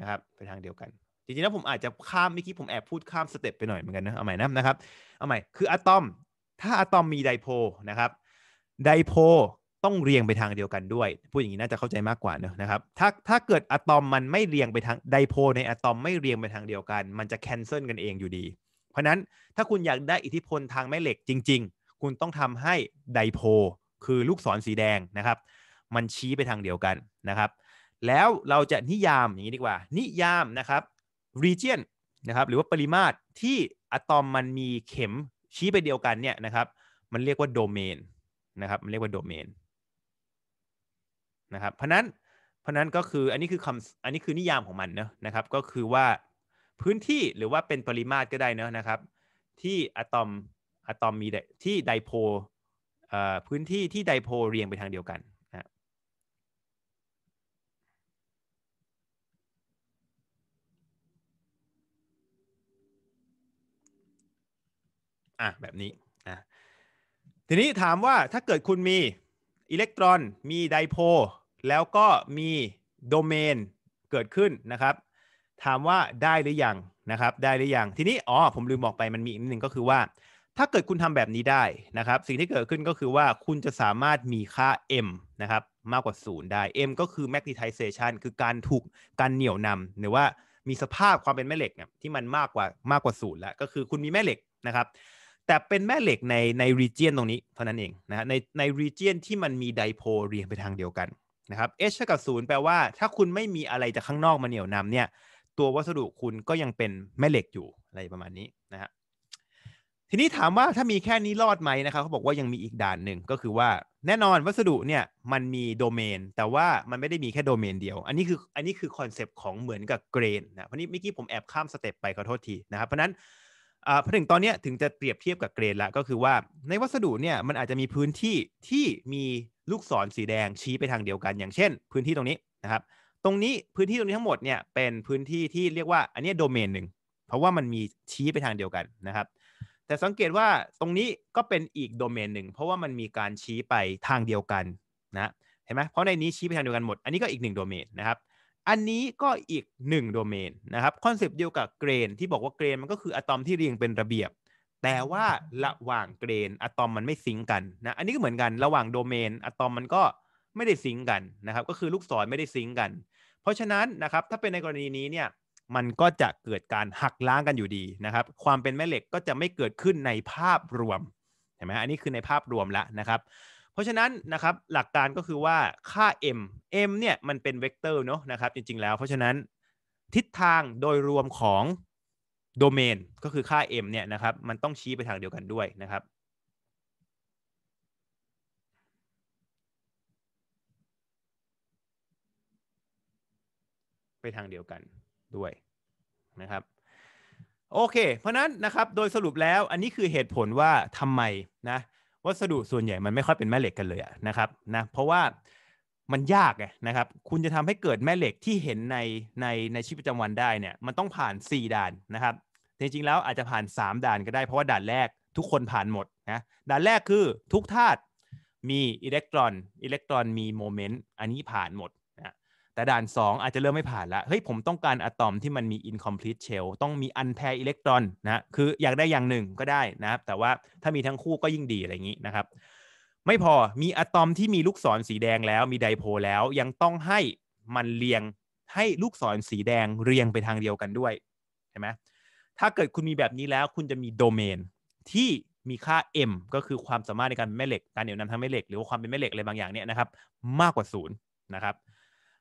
นะครับไปทางเดียวกันจริงๆแล้วผมอาจจะข้ามเมื่อกี้ผมแอบพูดข้ามสเต็ปไปหน่อยเหมือนกันนะเอาใหม่นะนะครับ เอาใหม่คืออะตอม ถ้าอะตอมมีไดโพนะครับ ไดโพต้องเรียงไปทางเดียวกันด้วย พูดอย่างนี้น่าจะเข้าใจมากกว่าเนะนะครับ ถ้าถ้าเกิดอะตอมมันไม่เรียงไปทางไดโพในอะตอมไม่เรียงไปทางเดียวกัน มันจะแคนเซิลกันเองอยู่ดี เพราะนั้นถ้าคุณอยากได้อิทธิพลทางแม่เหล็กจริง ๆ คุณต้องทำให้ไดโพคือลูกศรสีแดงนะครับ มันชี้ไปทางเดียวกันนะครับ แล้วเราจะนิยามอย่างนี้ดีกว่า นิยามนะครับ region นะครับหรือว่าปริมาตรที่อะตอมมันมีเข็มชี้ไปเดียวกันเนี่ยนะครับมันเรียกว่าโดเมนนะครับมันเรียกว่าโดเมนนะครับเพราะนั้นเพราะนั้นก็คืออันนี้คือคำอันนี้คือนิยามของมันเนะนะครับก็คือว่าพื้นที่หรือว่าเป็นปริมาตรก็ได้เนะนะครับที่อะตอมอะตอมมีที่ไดโพลพื้นที่ที่ไดโพลเรียงไปทางเดียวกันอ่ะแบบนี้อ่ะทีนี้ถามว่าถ้าเกิดคุณมีอิเล็กตรอน มีไดโพลแล้วก็มีโดเมนเกิดขึ้นนะครับ ถามว่าได้หรือยังนะครับ ได้หรือยังทีนี้อ๋อผมลืมบอกไปมันมีอีกนิดหนึ่งก็คือว่า ถ้าเกิดคุณทำแบบนี้ได้นะครับ สิ่งที่เกิดขึ้นก็คือว่าคุณจะสามารถมีค่า m นะครับมากกว่า0ได้ m ก็คือ magnetization คือการถูกการเหนี่ยวนำหรือว่ามีสภาพความเป็นแม่เหล็กเนี่ยที่มันมากกว่ามากกว่าศูนย์แล้วก็คือคุณมีแม่เหล็กนะครับแต่เป็นแม่เหล็กในในรีเจียนตรงนี้เท่านั้นเองนะฮะในในรีเจียนที่มันมีไดโพเรียงไปทางเดียวกันนะครับ h เท่ากับ0แปลว่าถ้าคุณไม่มีอะไรจากข้างนอกมาเหนี่ยวนำเนี่ยตัววัสดุคุณก็ยังเป็นแม่เหล็กอยู่อะไรประมาณนี้นะฮะทีนี้ถามว่าถ้ามีแค่นี้รอดไหมนะครับเขาบอกว่ายังมีอีกด่านหนึ่งก็คือว่าแน่นอนวัสดุเนี่ยมันมีโดเมน แต่ว่ามันไม่ได้มีแค่โดเมนเดียว อันนี้คืออันนี้คือคอนเซปต์ของเหมือนกับเกรนนะเพราะนี้เมื่อกี้ผมแอบข้ามสเต็ปไปขอโทษทีนะครับเพราะนั้นเพราะถึงตอนนี้ถึงจะเปรียบเทียบกับเกรดละก็คือว่าในวัสดุเนี่ยมันอาจจะมีพื้นที่ที่มีลูกศรสีแดงชี้ไปทางเดียวกัน อย่างเช่น พื้นที่ตรงนี้นะครับตรงนี้พื้นที่ตรงนี้ทั้งหมดเนี่ยเป็นพื้นที่ที่เรียกว่าอันนี้โดเมนหนึ่งเพราะว่ามันมีชี้ไปทางเดียวกันนะครับแต่สังเกตว่าตรงนี้ก็เป็นอีกโดเมนหนึ่งเพราะว่ามันมีการชี้ไปทางเดียวกันนะเห็นไหมเพราะในนี้ชี้ไปทางเดียวกันหมดอันนี้ก็อีกหนึ่งโดเมนนะครับอันนี้ก็อีก1โดเมนนะครับคอนเซปต์เดียวกับเกรนที่บอกว่าเกรนมันก็คืออะตอมที่เรียงเป็นระเบียบ แต่ว่าระหว่างเกรนอะตอมมันไม่ซิงกันนะอันนี้ก็เหมือนกันระหว่างโดเมน อะตอมมันก็ไม่ได้ซิงกันนะครับก็คือลูกศรไม่ได้ซิงกัน เพราะฉะนั้นนะครับถ้าเป็นในกรณีนี้เนี่ยมันก็จะเกิดการหักล้างกันอยู่ดีนะครับความเป็นแม่เหล็กก็จะไม่เกิดขึ้นในภาพรวมเห็นไหมอันนี้คือในภาพรวมแล้วนะครับเพราะฉะนั้นนะครับหลักการก็คือว่าค่า m m เนี่ยมันเป็นเวกเตอร์เนาะนะครับ จริงๆแล้ว เพราะฉะนั้น ทิศทางโดยรวมของโดเมนก็คือค่า m เนี่ยนะครับ มันต้องชี้ไปทางเดียวกันด้วยนะครับ ไปทางเดียวกันด้วยนะครับโอเค เพราะนั้นนะครับ โดยสรุปแล้วอันนี้คือเหตุผลว่าทำไมนะวัสดุส่วนใหญ่มันไม่ค่อยเป็นแม่เหล็กกันเลยนะครับนะเพราะว่ามันยากไงนะครับคุณจะทำให้เกิดแม่เหล็กที่เห็นในในในชีวิตประจำวันได้เนี่ยมันต้องผ่าน 4 ด่านนะครับจริง ๆ แล้วอาจจะผ่าน 3 ด่านก็ได้ เพราะว่าด่านแรกทุกคนผ่านหมดนะด่านแรกคือทุกธาตุมีอิเล็กตรอนอิเล็กตรอนมีโมเมนต์อันนี้ผ่านหมดแต่ด่าน2อาจจะเริ่มไม่ผ่านละเฮ้ยผมต้องการอะตอมที่มันมี incomplete shell ต้องมี unpaired electron นะคืออยากได้อย่างหนึ่งก็ได้นะครับแต่ว่าถ้ามีทั้งคู่ก็ยิ่งดีอะไรอย่างนี้นะครับ ไม่พอมีอะตอมที่มีลูกศรสีแดงแล้ว มีไดโพลแล้ว ยังต้องให้มันเรียงให้ลูกศรสีแดงเรียงไปทางเดียวกันด้วย ใช่ไหมถ้าเกิดคุณมีแบบนี้แล้วคุณจะมีโดเมนที่มีค่า m ก็คือความสามารถในการเป็นแม่เหล็กการเหนี่ยวนำทางแม่เหล็ก หรือว่าความเป็นแม่เหล็กอะไรบางอย่างเนี่ยนะครับมากกว่า0นะครับ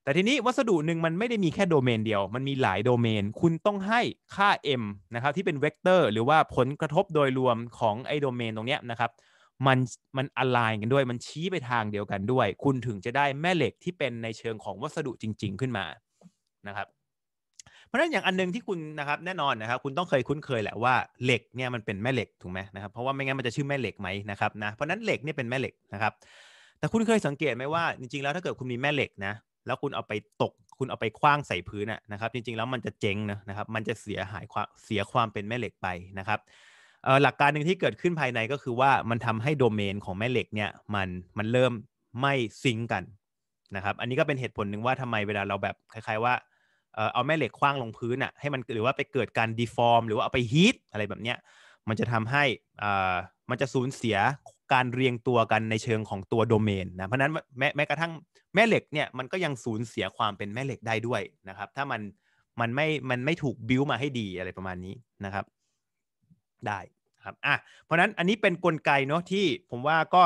แต่ทีนี้วัสดุหนึ่งมันไม่ได้มีแค่โดเมนเดียว มันมีหลายโดเมน คุณต้องให้ค่า m นะครับที่เป็นเวกเตอร์หรือว่าผลกระทบโดยรวมของไอ้โดเมนตรงเนี้ยนะครับ มันมันอลายกันด้วย มันชี้ไปทางเดียวกันด้วย คุณถึงจะได้แม่เหล็กที่เป็นในเชิงของวัสดุจริงๆ ขึ้นมา นะครับ เพราะฉะนั้นอย่างอันนึงที่คุณนะครับแน่นอนนะครับคุณต้องเคยคุ้นเคยแหละว่าเหล็กเนี่ยมันเป็นแม่เหล็กถูกไหมนะครับ เพราะว่าไม่งั้นมันจะชื่อแม่เหล็กไหมนะครับนะ เพราะนั้นเหล็กเนี่ยเป็นแม่เหล็กนะครับ แต่คุณเคยสังเกตไหมว่าจริง ๆแล้วถ้าเกิดคุณมีแม่เหล็กนะแล้วคุณเอาไปตก คุณเอาไปคว้างใส่พื้นนะครับ จริงๆแล้วมันจะเจ๊งนะนะครับมันจะเสียหายความเสียความเป็นแม่เหล็กไปนะครับหลักการหนึ่งที่เกิดขึ้นภายในก็คือว่ามันทำให้โดเมนของแม่เหล็กเนี่ยมันมันเริ่มไม่ซิงกันนะครับอันนี้ก็เป็นเหตุผลหนึ่งว่าทำไมเวลาเราแบบคล้ายๆว่า เอาแม่เหล็กคว้างลงพื้นอ่ะให้มันหรือว่าไปเกิดการดีฟอร์มหรือว่าเอาไปฮีทอะไรแบบเนี้ยมันจะทำให้มันจะสูญเสียการเรียงตัวกันในเชิงของตัวโดเมน นะเพราะนั้นแม้แม้กระทั่งแม่เหล็กเนี่ยมันก็ยังสูญเสียความเป็นแม่เหล็กได้ด้วยนะครับ ถ้ามันมันไม่มันไม่ถูกบิ้วมาให้ดีอะไรประมาณนี้นะครับได้ครับอ่ะเพราะนั้นอันนี้เป็นนกลไกเนาะที่ผมว่าก็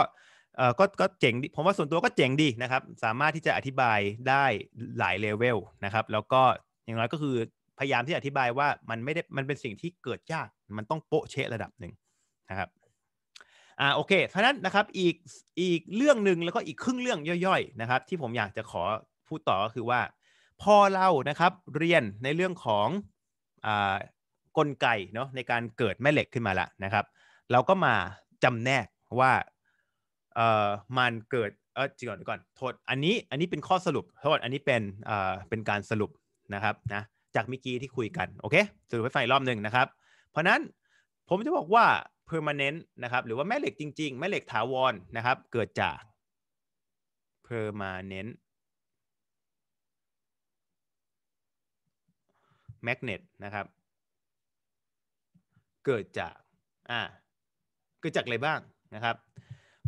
เออก็ก็เจ๋งดีผมว่าส่วนตัวก็เจ๋งดีนะครับ สามารถที่จะอธิบายได้หลายเลเวลนะครับแล้วก็อย่างน้อยก็คือพยายามที่อธิบายว่ามันไม่ได้มันเป็นสิ่งที่เกิดยากมันต้องโปะเชะระดับหนึ่งนะครับอ่าโอเคเพราะนั้นนะครับอีกอีกเรื่องหนึ่งแล้วก็อีกครึ่งเรื่องย่อยๆนะครับที่ผมอยากจะขอพูดต่อก็คือว่า พอเรานะครับเรียนในเรื่องของอ่ากลไกเนาะในการเกิดแม่เหล็กขึ้นมาละนะครับเราก็มาจำแนกว่าเอ่อมันเกิดเออจริงก่อนก่อนโทษอันนี้อันนี้เป็นข้อสรุปโทษอันนี้เป็นเอ่เป็นการสรุปนะครับนะจากเมื่อกี้ที่คุยกันโอเคสรุปไห้ฟังรอบหนึ่งนะครับเพราะนั้นผมจะบอกว่า permanent นะครับหรือว่า แม่เหล็กจริง ๆ แม่เหล็กถาวรนะครับ เกิดจาก permanent magnet นะครับ เกิดจากอ่าเกิดจากอะไรบ้างนะครับ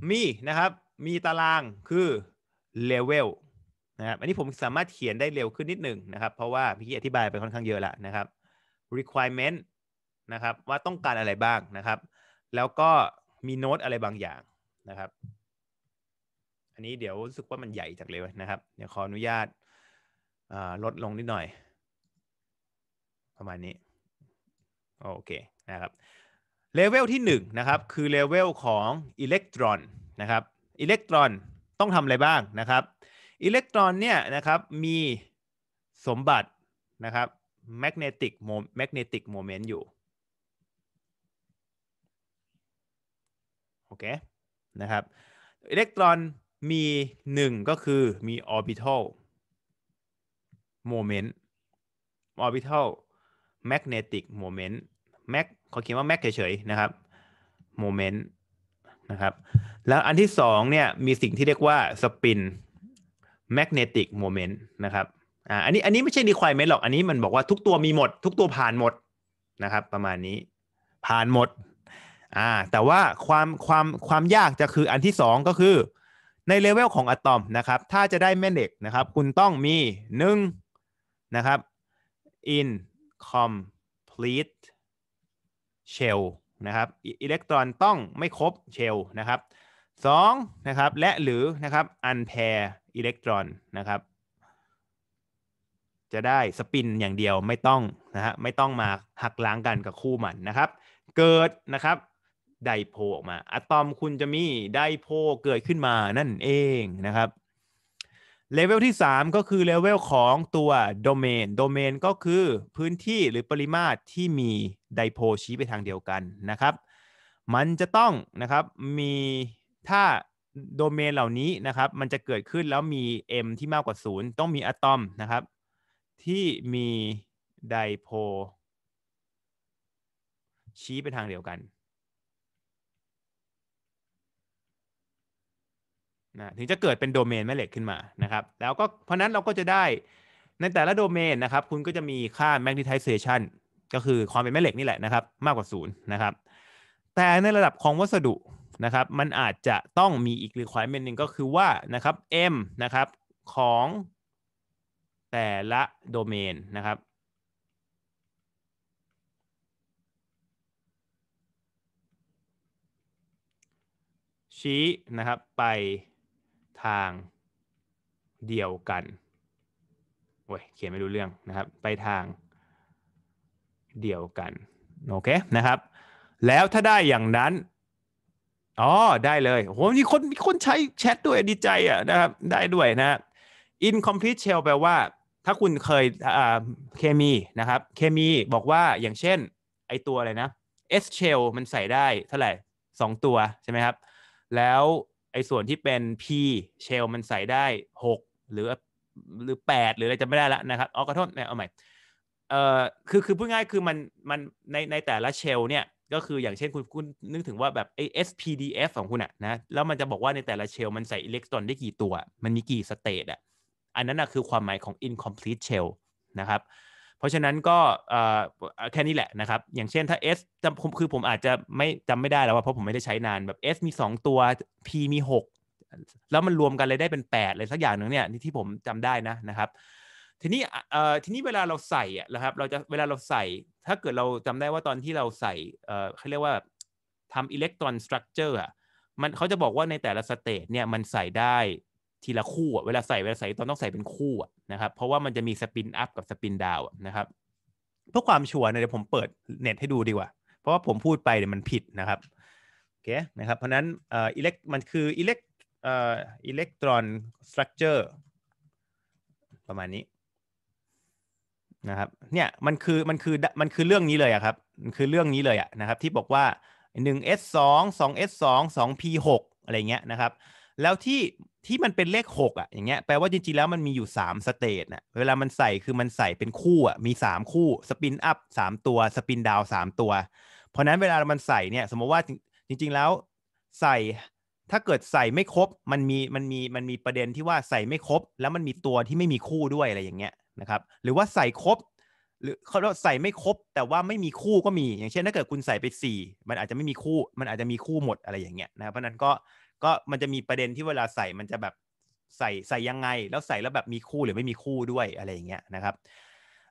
มีนะครับมีตารางคือเลเวลนะครับอันนี้ผมสามารถเขียนได้เร็วขึ้นนิดหนึ่งนะครับเพราะว่าพี่อธิบายไปค่อนข้างเยอะแล้วนะครับ requirement นะครับ ว่าต้องการอะไรบ้างนะครับแล้วก็มีโน้ตอะไรบางอย่างนะครับอันนี้เดี๋ยวรู้สึกว่ามันใหญ่จากเลยนะครับเดี๋ยวขออนุญาตลดลงนิดหน่อย ประมาณนี้ โอเคนะครับ เลเวลที่1นะครับคือเลเวลของอิเล็กตรอนนะครับอิเล็กตรอนต้องทำอะไรบ้างนะครับ อิเล็กตรอนเนี่ยนะครับมีสมบัตินะครับแมกเนติกโมแมกเนติกโมเมนต์อยู่โอเค นะครับ อิเล็กตรอนมี 1 ก็คือมี orbital moment orbital magnetic moment แมกเขาเขียนว่าม็กเฉยๆนะครับโมเมนต์นะครับ แล้วอันที่2เนี่ยมีสิ่งที่เรียกว่าสปินแมกเนติกโมเมนต์นะครับอ่าอันนี้อันนี้ไม่ใช่ดีควายไหมหรอก อันนี้มันบอกว่าทุกตัวมีหมด ทุกตัวผ่านหมด นะครับ ประมาณนี้ผ่านหมด่าแต่ว่าความ ความ ความ ยากจะคืออันที่ 2 ก็คือในเลเวลของอะตอมนะครับ ถ้าจะได้แม่เหล็กนะครับ คุณต้องมี1นะครับ in complete shell นะครับอิเล็กตรอนต้องไม่ครบเชลนะครับ 2 นะครับ และหรือนะครับ unpair อิเล็กตรอนนะครับ จะได้สปินอย่างเดียวไม่ต้องนะฮะไม่ต้องมาหักล้างกันกับคู่มันนะครับ เกิดนะครับไดโพออกมาอะตอมคุณจะมีไดโพเกิดขึ้นมานั่นเองนะครับเลเวลที่ 3 ก็คือเลเวลของตัวโดเมนโดเมนก็คือพื้นที่หรือปริมาตรที่มีไดโพชี้ไปทางเดียวกันนะครับ มันจะต้องนะครับมีถ้าโดเมนเหล่านี้นะครับ มันจะเกิดขึ้น แล้ว มี m ที่มากกว่า 0 ต้องมีอะตอมนะครับ ที่มีไดโพชี้ไปทางเดียวกันนะถึงจะเกิดเป็นโดเมนแม่เหล็กขึ้นมานะครับ แล้วก็เพราะนั้นเราก็จะได้ในแต่ละโดเมนนะครับ คุณก็จะมีค่า magnetization ก็คือความเป็นแม่เหล็กนี่แหละนะครับ มากกว่าศูนย์นะครับ แต่ในระดับของวัสดุนะครับ มันอาจจะต้องมีอีกร e q u i r e m e n นหนึ่งก็คือว่านะครับ m นะครับ ของแต่ละโดเมนนะครับชี้นะครับไปทางเดียวกันโอ้ยเขียนไม่รู้เรื่องนะครับ ไปทางเดียวกัน โอเค นะครับ แล้วถ้าได้อย่างนั้น อ๋อ ได้เลย โห มีคน มีคนใช้แชทด้วยดีใจอ่ะนะครับ ได้ด้วยนะ incomplete shell แปลว่า ถ้าคุณเคยเคมีนะครับ เคมีบอกว่า อย่างเช่น ไอตัวอะไรนะ S shell มันใส่ได้เท่าไหร่2ตัวใช่ไหมครับ แล้วไอ้ส่วนที่เป็น P เชลมันใส่ได้ 6 หรือ หรือ 8 หรืออะไรจะไม่ได้ละนะครับอ๋อขอโทษเนี่ยเอาใหม่ เอ่อ คือ คือ พูดง่ายคือ มัน มัน ใน ในแต่ละเชลเนี่ย ก็คืออย่างเช่น คุณ คุณนึกถึงว่า แบบไอ้ SPDF ของคุณอะนะ แล้วมันจะบอกว่าในแต่ละเชลมันใส่อิเล็กตรอนได้กี่ตัว มันมีกี่สเตตอะอันนั้นอะคือความหมายของ incomplete shell นะครับราะฉะนั้นก็แค่นี้แหละนะครับ อย่างเช่นถ้า S จำคือผมอาจจะไม่จำไม่ได้แล้วว่าเพราะผมไม่ได้ใช้นานแบบ S มี 2 ตัว P มี 6 แล้วมันรวมกันเลยได้เป็น8เลยสักอย่างหนึ่งเนี่ยที่ผมจำได้นะนะครับ ทีนี้ทีนี้เวลาเราใส่อะนะครับเราจะเวลาเราใส่ ถ้าเกิดเราจำได้ว่าตอนที่เราใส่เขาเรียกว่าทำอิเล็กตรอนสตรัคเจอร์อะมันเขาจะบอกว่าในแต่ละสเตจเนี่ยมันใส่ได้ทีละคู่เวลาใส่ เวลาใส่ ตอนต้องใส่เป็นคู่นะครับ เพราะว่ามันจะมีสปินอัพกับสปินดาวนะครับ เพื่อความชัวร์เนี่ยผมเปิดเน็ตให้ดูดีกว่า เพราะว่าผมพูดไปเดี๋ยวมันผิดนะครับโอเคนะครับ เพราะนั้นอ่ออิเล็ก มันคืออิเล็กอ่าอิเล็กตรอนสตรัคเจอร์ประมาณนี้นะครับ เนี่ยมันคือมันคือมันคือเรื่องนี้เลยอะครับ มันคือเรื่องนี้เลยอะนะครับ ที่บอกว่า 1s2 2s2 2p6 อะไรเงี้ยนะครับแล้วที่ที่มันเป็นเลขหกอ่ะอย่างเงี้ยแปลว่าจริง ๆแล้วมันมีอยู่สามสเตจนะเวลามันใส่คือมันใส่เป็นคู่อ่ะมีสามคู่สปินอัพสามตัวสปินดาวสามตัว เพราะนั้นเวลามันใส่เนี่ย สมมติว่าจริงๆแล้วใส่ถ้าเกิดใส่ไม่ครบ มันมีมันมีมันมีประเด็นที่ว่าใส่ไม่ครบ แล้วมันมีตัวที่ไม่มีคู่ด้วยอะไรอย่างเงี้ยนะครับหรือว่าใส่ครบ หรือเขาใส่ไม่ครบแต่ว่าไม่มีคู่ก็มี อย่างเช่นถ้าเกิดคุณใส่ไป 4 มันอาจจะไม่มีคู่มันอาจจะมีคู่หมดอะไรอย่างเงี้ยนะเพราะนั้นก็ก็มันจะมีประเด็นที่เวลาใส่มันจะแบบใส่ใส่ยังไงแล้วใส่แล้วแบบมีคู่หรือไม่มีคู่ด้วยอะไรอย่างเงี้ยนะครับ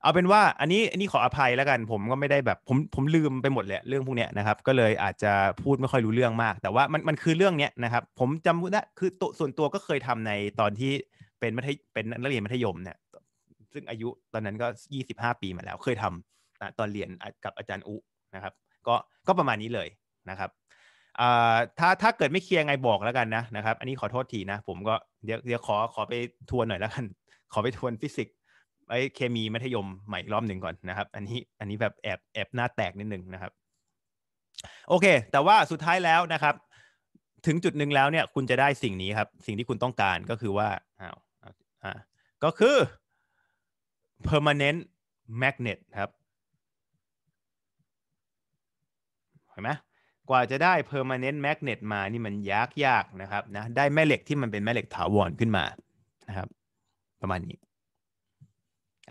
เอาเป็นว่าอันนี้อันนี้ขออภัยแล้วกัน ผมก็ไม่ได้แบบผมผมลืมไปหมดเลยเรื่องพวกเนี้ยนะครับ ก็เลยอาจจะพูดไม่ค่อยรู้เรื่องมาก แต่ว่ามันมันคือเรื่องเนี้ยนะครับ ผมจำได้คือตัวส่วนตัวก็เคยทำในตอนที่เป็นมัธยเป็นนักเรียนมัธยมเนี่ยซึ่งอายุตอนนั้นก็ 25 ปีมาแล้วเคยทำตอนเรียนกับอาจารย์อุนะครับ ก็ก็ประมาณนี้เลยนะครับถ้าถ้าเกิดไม่เคลียร์ไงบอกแล้วกันนะนะครับ อันนี้ขอโทษทีนะ ผมก็เดี๋ยวเดี๋ยวขอขอไปทวนหน่อยแล้วกันขอไปทวนฟิสิกส์ไอเคมีมัธยมใหม่อีกรอบหนึ่งก่อนนะครับอันนี้อันนี้แบบแอบแอบหน้าแตกนิดนึงนะครับ โอเค แต่ว่าสุดท้ายแล้วนะครับ ถึงจุดหนึ่งแล้วเนี่ยคุณจะได้สิ่งนี้ครับ สิ่งที่คุณต้องการก็คือว่าอ้าวอ่าก็คือ permanent magnet ครับเห็นไหมกว่าจะได้ permanent magnet มานี่มันยากยากนะครับนะได้แม่เหล็กที่มันเป็นแม่เหล็กถาวรขึ้นมานะครับประมาณนี้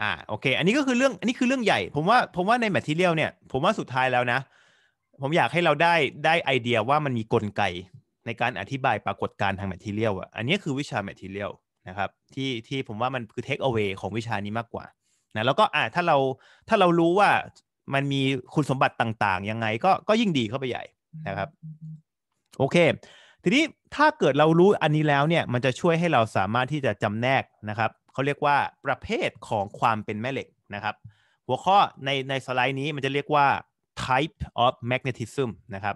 อ่าโอเคอันนี้ก็คือเรื่องอันนี้คือเรื่องใหญ่ ผมว่าผมว่าในแมทเทียลเนี่ยผมว่าสุดท้ายแล้วนะ ผมอยากให้เราได้ได้ไอเดียว่ามันมีกลไก ในการอธิบายปรากฏการณ์ทางแมทเทียลอ่ะอันนี้คือวิชาแมทเทียลนะครับที่ที่ผมว่ามันคือเทคเอาเว้ของวิชานี้มากกว่านะแล้วก็อ่าถ้าเราถ้าเรารู้ว่ามันมีคุณสมบัติต่างๆยังไงก็ก็ยิ่งดีเข้าไปใหญ่นะครับโอเค ทีนี้ถ้าเกิดเรารู้อันนี้แล้วเนี่ยมันจะช่วยให้เราสามารถที่จะจำแนกนะครับเขาเรียกว่าประเภทของความเป็นแม่เหล็กนะครับ หัวข้อในในสไลด์นี้มันจะเรียกว่า type of magnetism นะครับ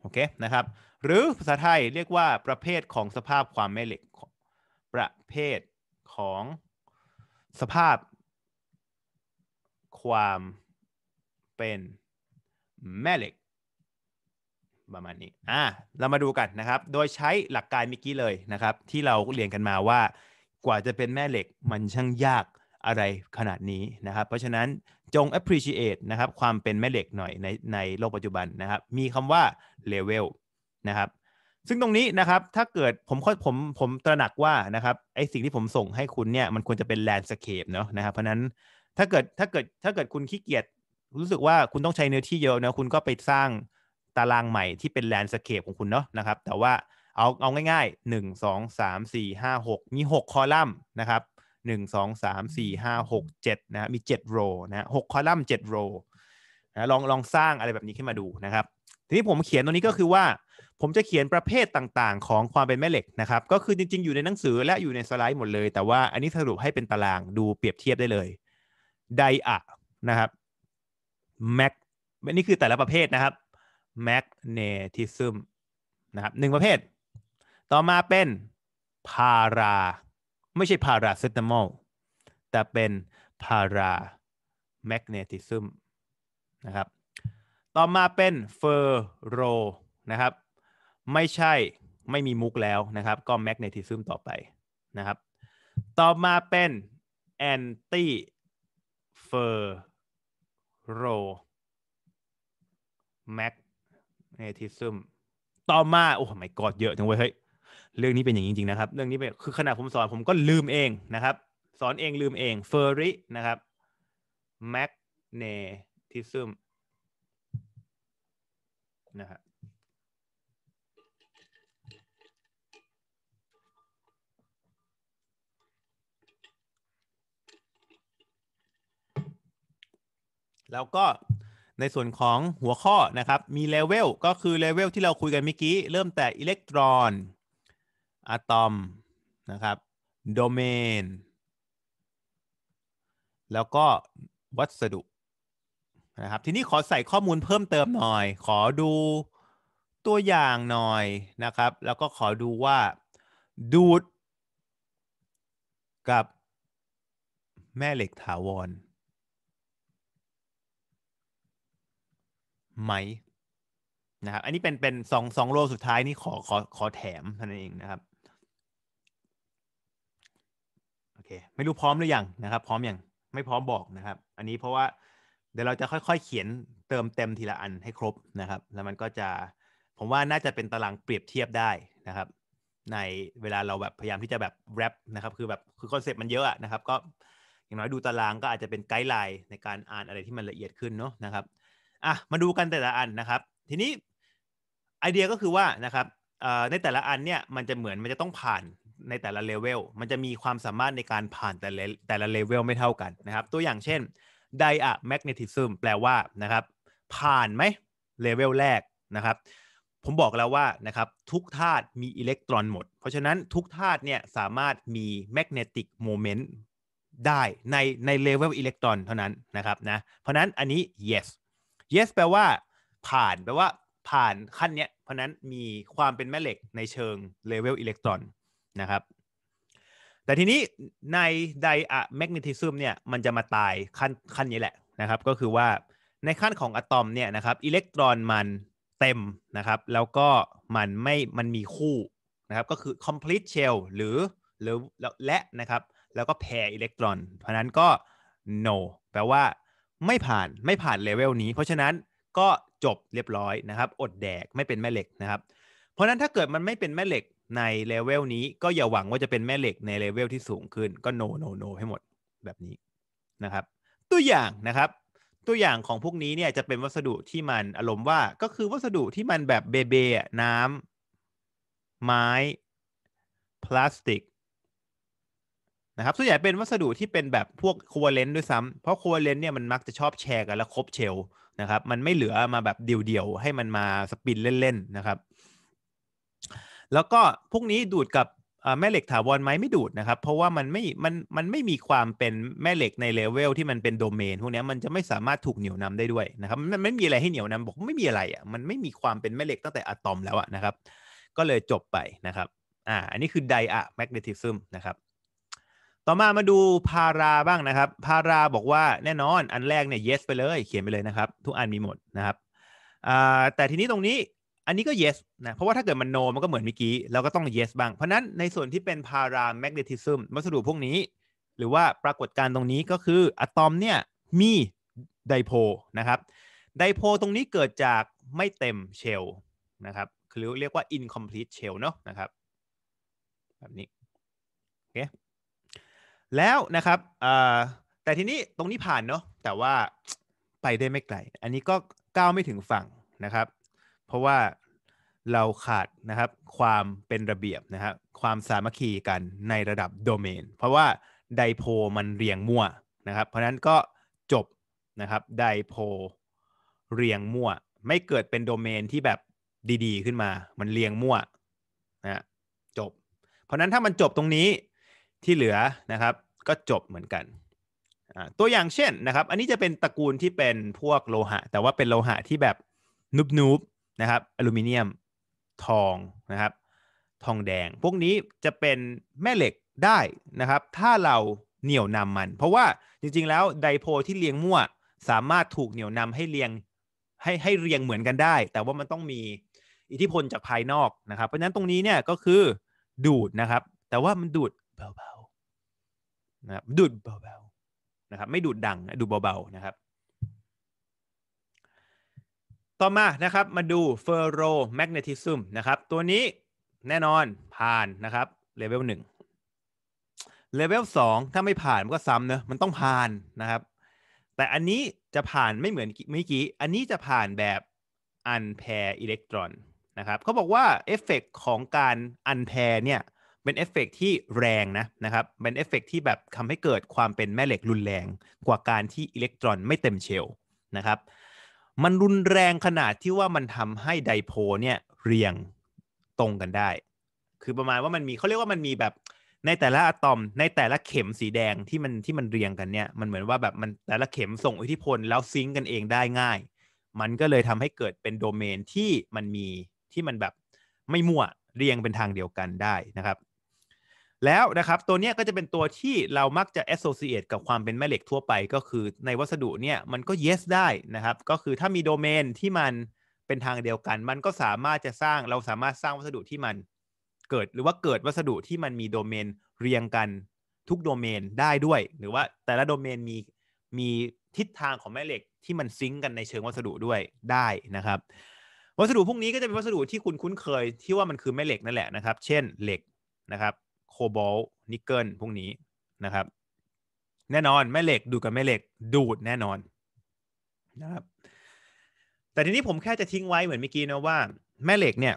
โอเคนะครับหรือภาษาไทยเรียกว่าประเภทของสภาพความแม่เหล็ก ประเภทของสภาพความเป็นแม่เหล็กประมาณนี้ อ่ะเรามาดูกันนะครับ โดยใช้หลักการเมื่อกี้เลยนะครับที่เราเรียนกันมาว่ากว่าจะเป็นแม่เหล็กมันช่างยากอะไรขนาดนี้นะครับ เพราะฉะนั้นจง appreciate นะครับ ความเป็นแม่เหล็กหน่อยในในโลกปัจจุบันนะครับมีคำว่า level นะครับซึ่งตรงนี้นะครับ ถ้าเกิดผมผมผมตระหนักว่านะครับไอสิ่งที่ผมส่งให้คุณเนี่ยมันควรจะเป็นแลนด์สเคปเนาะนะครับเพราะนั้นถ้าเกิดถ้าเกิดถ้าเกิดคุณขี้เกียจรู้สึกว่าคุณต้องใช้เนื้อที่เยอะนะคุณก็ไปสร้างตารางใหม่ที่เป็นแลนด์สเคปของคุณเนาะนะครับแต่ว่าเอาเอาง่ายๆ 1 2 3 4 5 6 มี6คอลัมน์นะครับ 1 2 3 4 5 6 7นะมี7โรนะ6คอลัมน์7โรนะลองลองสร้างอะไรแบบนี้ขึ้นมาดูนะครับ ทีนี้ผมเขียนตรงนี้ก็คือว่าผมจะเขียนประเภทต่างๆ ของความเป็นแม่เหล็กนะครับ ก็คือจริงๆ อยู่ในหนังสือและอยู่ในสไลด์หมดเลย แต่ว่าอันนี้สรุปให้เป็นตารางดูเปรียบเทียบได้เลยไดอะนะครับแมกนี่คือแต่ละประเภทนะครับแมกเนติซึมนะครับหนึ่งประเภท ต่อมาเป็นพาราไม่ใช่พาราเซตามอลแต่เป็นพาราแมกเนติซึมนะครับต่อมาเป็นเฟอโรนะครับไม่ใช่ไม่มีมุกแล้วนะครับ ก็แมกเนติซึมต่อไปนะครับ ต่อมาเป็นแอนตี้เฟอร์โรแมกเนติซึมต่อมา โอ้ไม่กอดเยอะจังเว้ยเฮ้ย เรื่องนี้เป็นอย่างจริงๆนะครับ เรื่องนี้เป็นคือขณะผมสอนผมก็ลืมเองนะครับ สอนเองลืมเองเฟอร์รินะครับแมกเนติซึมนะครับแล้วก็ในส่วนของหัวข้อนะครับ มีเลเวลก็คือเลเวลที่เราคุยกันเมื่อกี้ เริ่มแต่อิเล็กตรอนอะตอมนะครับโดเมน แล้วก็วัสดุนะครับ ทีนี้ขอใส่ข้อมูลเพิ่มเติมหน่อย ขอดูตัวอย่างหน่อยนะครับ แล้วก็ขอดูว่าดูดกับแม่เหล็กถาวรไหมนะครับอันนี้เป็นเป็นสองสองโลสุดท้ายนี่ขอขอขอแถมท่านเองนะครับโอเค ไม่รู้พร้อมหรือยังนะครับ พร้อมอยังไม่พร้อมบอกนะครับ อันนี้เพราะว่า เดี๋ยวเราจะค่อย ๆ เขียนเติมเต็มทีละอันให้ครบนะครับ แล้วมันก็จะผมว่าน่าจะเป็นตารางเปรียบเทียบได้นะครับ ในเวลาเราแบบพยายามที่จะแบบแรปนะครับคือแบบคือคอนเซปต์มันเยอะนะครับ ก็อย่างน้อยดูตารางก็อาจจะเป็นไกด์ไลน์ในการอ่านอะไรที่มันละเอียดขึ้นเนาะนะครับอ่ะมาดูกันแต่ละอันนะครับ ทีนี้ไอเดียก็คือว่านะครับในแต่ละอันเนี่ยมันจะเหมือน มันจะต้องผ่านในแต่ละเลเวล มันจะมีความสามารถในการผ่านแต่ละแต่ละเลเวลไม่เท่ากันนะครับตัวอย่างเช่นไดอะแมกเนติซึมแปลว่านะครับผ่านไหมเลเวลแรกนะครับผมบอกแล้วว่านะครับทุกธาตุมีอิเล็กตรอนหมด เพราะฉะนั้นทุกธาตุเนี่ยสามารถมีแมกเนติกโมเมนต์ได้ในในเลเวลอิเล็กตรอนเท่านั้นนะครับนะเพราะนั้นอันนี้ yes yes แปลว่าผ่านแปลว่าผ่านขั้นเนี้ยเพราะนั้นมีความเป็นแม่เหล็กในเชิงเลเวลอิเล็กตรอนนะครับแต่ทีนี้ในไดอะแมกนิติซึมเนี่ยมันจะมาตายขั้นขั้นนี้แหละนะครับก็คือว่าในขั้นของอะตอมเนี่ยนะครับอิเล็กตรอนมันเต็มนะครับแล้วก็มันไม่มันมีคู่นะครับก็คือ complete shell หรือหรือและนะครับแล้วก็แพ r อิเล็กตรอน เพราะนั้นก็ no แปลว่าไม่ผ่านไม่ผ่านเลเวลนี้เพราะฉะนั้นก็จบเรียบร้อยนะครับ อดแดกไม่เป็นแม่เหล็กนะครับ เพราะนั้นถ้าเกิดมันไม่เป็นแม่เหล็กในเลเวลนี้ ก็อย่าหวังว่าจะเป็นแม่เหล็กในเลเวลที่สูงขึ้นก็โนโนโนให้หมดแบบนี้นะครับ ตัวอย่างนะครับตัวอย่างของพวกนี้เนี่ยจะเป็นวัสดุที่มันอารมณ์ว่า ก็คือวัสดุที่มันแบบเบเบน้ำไม้ พลาสติกนะครับส่วนใหญ่เป็นวัสดุที่เป็นแบบพวกโควเลนต์ด้วยซ้ำเพราะโควเลนต์เนี่ยมันมักจะชอบแชร์กันแล้วครบเชลนะครับ มันไม่เหลือมาแบบเดี่ยวๆ ให้มันมาสปินเล่นๆนะครับ แล้วก็พวกนี้ดูดกับแม่เหล็กถาวรไหมไม่ดูดนะครับ เพราะว่ามันไม่ มัน มันไม่มีความเป็นแม่เหล็กในเลเวลที่มันเป็นโดเมนพวกนี้มันจะไม่สามารถถูกเหนี่ยวนำได้ด้วยนะครับมันไม่มีอะไรให้เหนี่ยวนำบอกไม่มีอะไรอ่ะมันไม่มีความเป็นแม่เหล็กตั้งแต่อะตอมแล้วอ่ะนะครับก็เลยจบไปนะครับอ่าอันนี้คือไดอะแมกเนติซึมนะครับต่อมามาดูพาราบ้างนะครับพาราบอกว่าแน่นอนอันแรกเนี่ย yes ไปเลย เขียนไปเลยนะครับ ทุกอันมีหมดนะครับแต่ทีนี้ตรงนี้อันนี้ก็ yes นะเพราะว่าถ้าเกิดมัน no มันก็เหมือนเมื่อกี้เราก็ต้อง yes บ้าง เพราะนั้นในส่วนที่เป็นพารา magnetism วัสดุพวกนี้ หรือว่าปรากฏการณ์ตรงนี้ก็คืออะตอมเนี่ยมีไดโพนะครับไดโพตรงนี้เกิดจากไม่เต็มเชลนะครับหรือเรียกว่า incomplete shell เนาะนะครับ แบบนี้โอเคแล้ว นะครับแต่ทีนี้ตรงนี้ผ่านเนาะแต่ว่าไปได้ไม่ไกล อันนี้ก็ก้าวไม่ถึงฝั่งนะครับ เพราะว่าเราขาดนะครับความเป็นระเบียบนะครับความสามัคคีกันในระดับโดเมน เพราะว่าไดโพมันเรียงมั่วนะครับ เพราะนั้นก็จบนะครับไดโพเรียงมั่วไม่เกิดเป็นโดเมนที่แบบดีๆ ขึ้นมา มันเรียงมั่วนะจบ เพราะนั้นถ้ามันจบตรงนี้ที่เหลือนะครับก็จบเหมือนกันตัวอย่างเช่นนะครับ อันนี้จะเป็นตระกูลที่เป็นพวกโลหะ แต่ว่าเป็นโลหะที่แบบนุบๆนะครับอลูมิเนียม ทองนะครับทองแดง พวกนี้จะเป็นแม่เหล็กได้นะครับ ถ้าเราเหนี่ยวนำมัน เพราะว่าจริงๆแล้วไดโพที่เรียงมั่วสามารถถูกเหนี่ยวนำให้เรียงให้ให้เรียงเหมือนกันได้แต่ว่ามันต้องมีอิทธิพลจากภายนอกนะครับ เพราะฉะนั้นตรงนี้เนี่ยก็คือดูดนะครับ แต่ว่ามันดูดเบาๆนะครับดูดเบาๆนะครับไม่ดูดดัง ดูเบาๆนะครับ ต่อมานะครับมาดูเฟอโรแมกเนติซึมนะครับตัวนี้แน่นอนผ่านนะครับเลเวลหนึ่งเลเวลสองถ้าไม่ผ่านมันก็ซ้ำเนอะมันต้องผ่านนะครับ แต่อันนี้จะผ่านไม่เหมือนเมื่อกี้ อันนี้จะผ่านแบบอันแพร์อิเล็กตรอนนะครับเขาบอกว่าเอฟเฟกของการอันแพร์เนี่ยเป็นเอฟเฟกที่แรงนะนะครับ เป็นเอฟเฟกที่แบบทำให้เกิดความเป็นแม่เหล็กรุนแรงกว่าการที่อิเล็กตรอนไม่เต็มเชลนะครับ มันรุนแรงขนาดที่ว่ามันทำให้ไดโพเนี่ยเรียงตรงกันได้ คือประมาณว่ามันมีเขาเรียกว่ามันมีแบบในแต่ละอะตอมในแต่ละเข็มสีแดงที่มันที่มันเรียงกันเนี่ยมันเหมือนว่าแบบมันแต่ละเข็มส่งอิทธิพล แล้วซิงก์กันเองได้ง่าย มันก็เลยทำให้เกิดเป็นโดเมนที่มันมีที่มันแบบไม่มั่วเรียงเป็นทางเดียวกันได้นะครับแล้วนะครับ ตัวนี้ก็จะเป็นตัวที่เรามักจะ associate กับความเป็นแม่เหล็กทั่วไป ก็คือในวัสดุเนี่ยมันก็ yes ได้นะครับ ก็คือถ้ามีโดเมนที่มันเป็นทางเดียวกัน มันก็สามารถจะสร้างเราสามารถสร้างวัสดุที่มันเกิดหรือว่าเกิดวัสดุที่มันมีโดเมนเรียงกันทุกโดเมนได้ด้วย หรือว่าแต่ละโดเมนมีมีทิศทางของแม่เหล็กที่มันซิงกันในเชิงวัสดุด้วยได้นะครับวัสดุพวกนี้ก็จะเป็นวัสดุที่คุณคุ้นเคยที่ว่ามันคือแม่เหล็กนั่นแหละนะครับ เช่นเหล็กนะครับคบอลนิกเกิลพวกนี้นะครับ แน่นอนแม่เหล็กดูดกับแม่เหล็กดูดแน่นอนนะครับแต่ทีนี้ผมแค่จะทิ้งไว้เหมือนเมื่อกี้นะว่า แม่เหล็กเนี่ย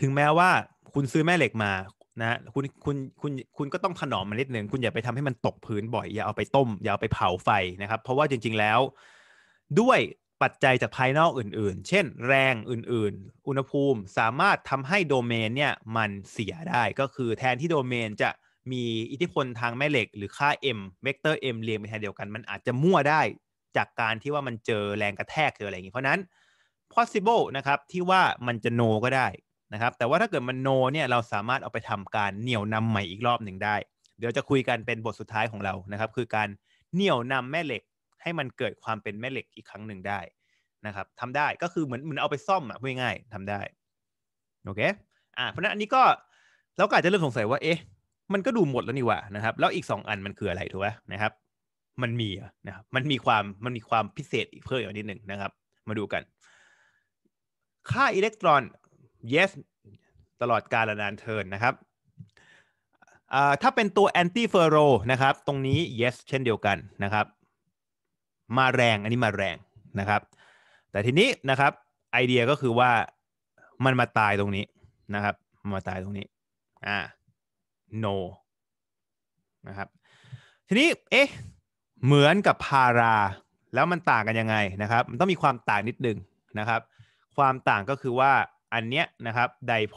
ถึงแม้ว่าคุณซื้อแม่เหล็กมานะคุณคุณคุณคุณก็ต้องถนอมมันนิดหนึ่งคุณอย่าไปทำให้มันตกพื้นบ่อยอย่าเอาไปต้ม อย่าเอาไปเผาไฟนะครับ เพราะว่าจริงๆแล้วด้วยปัจจัยจากภายนอกอื่นๆ เช่นแรงอื่นๆ อุณหภูมิสามารถทำให้โดเมนเนี่ย มันเสียได้ก็คือแทนที่โดเมนจะมีอิทธิพลทางแม่เหล็ก หรือค่า m เวกเตอร์ m เรียงเป็นทางเดียวกัน มันอาจจะมั่วได้จากการที่ว่ามันเจอแรงกระแทกเจออะไรอย่างนี้เพราะนั้น possible นะครับ ที่ว่ามันจะ no ก็ได้นะครับ แต่ว่าถ้าเกิดมัน no เนี่ยเราสามารถเอาไปทำการเหนี่ยวนำใหม่อีกรอบหนึ่งได้ เดี๋ยวจะคุยกันเป็นบทสุดท้ายของเรานะครับ คือการเหนี่ยวนำแม่เหล็กให้มันเกิดความเป็นแม่เหล็กอีกครั้งหนึ่งได้นะครับทำได้ก็คือเหมือนมันเอาไปซ่อมอ่ะพูดง่ายๆทำได้โอเคอ่าเพราะนั้นอันนี้ก็เราก็อาจจะเริ่มสงสัยว่าเอ๊ะมันก็ดูหมดแล้วนี่วะนะครับ แล้วอีก 2 อันมันคืออะไรถูกไหมนะครับ มันมีนะครับมันมีความมันมีความพิเศษอีกเพิ่มอีกนิดหนึ่งนะครับ มาดูกัน ค่าอิเล็กตรอน yes ตลอดกาลนานเทินนะครับถ้าเป็นตัวแอนตี้เฟอโรนะครับ ตรงนี้ yes เช่นเดียวกันนะครับมาแรงอันนี้มาแรงนะครับ แต่ทีนี้นะครับไอเดียก็คือว่ามันมาตายตรงนี้นะครับ มาตายตรงนี้อ่า no นะครับ ทีนี้เอ๊ะเหมือนกับพารา แล้วมันต่างกันยังไงนะครับ มันต้องมีความต่างนิดนึงนะครับ ความต่างก็คือว่าอันเนี้ยนะครับไดโพ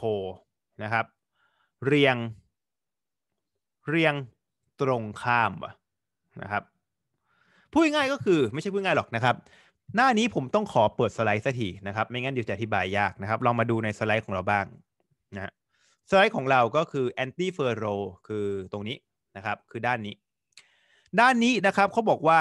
นะครับ เรียง เรียงตรงข้ามะนะครับพูดง่ายก็คือไม่ใช่พูดง่ายหรอกนะครับ หน้านี้ผมต้องขอเปิดสไลด์สักทีนะครับไม่งั้นเดี๋ยวจะอธิบายยากนะครับลองมาดูในสไลด์ของเราบ้างนะสไลด์ของเราก็คือ anti f ร r r o คือตรงนี้นะครับคือด้านนี้ ด้านนี้นะครับเขาบอกว่า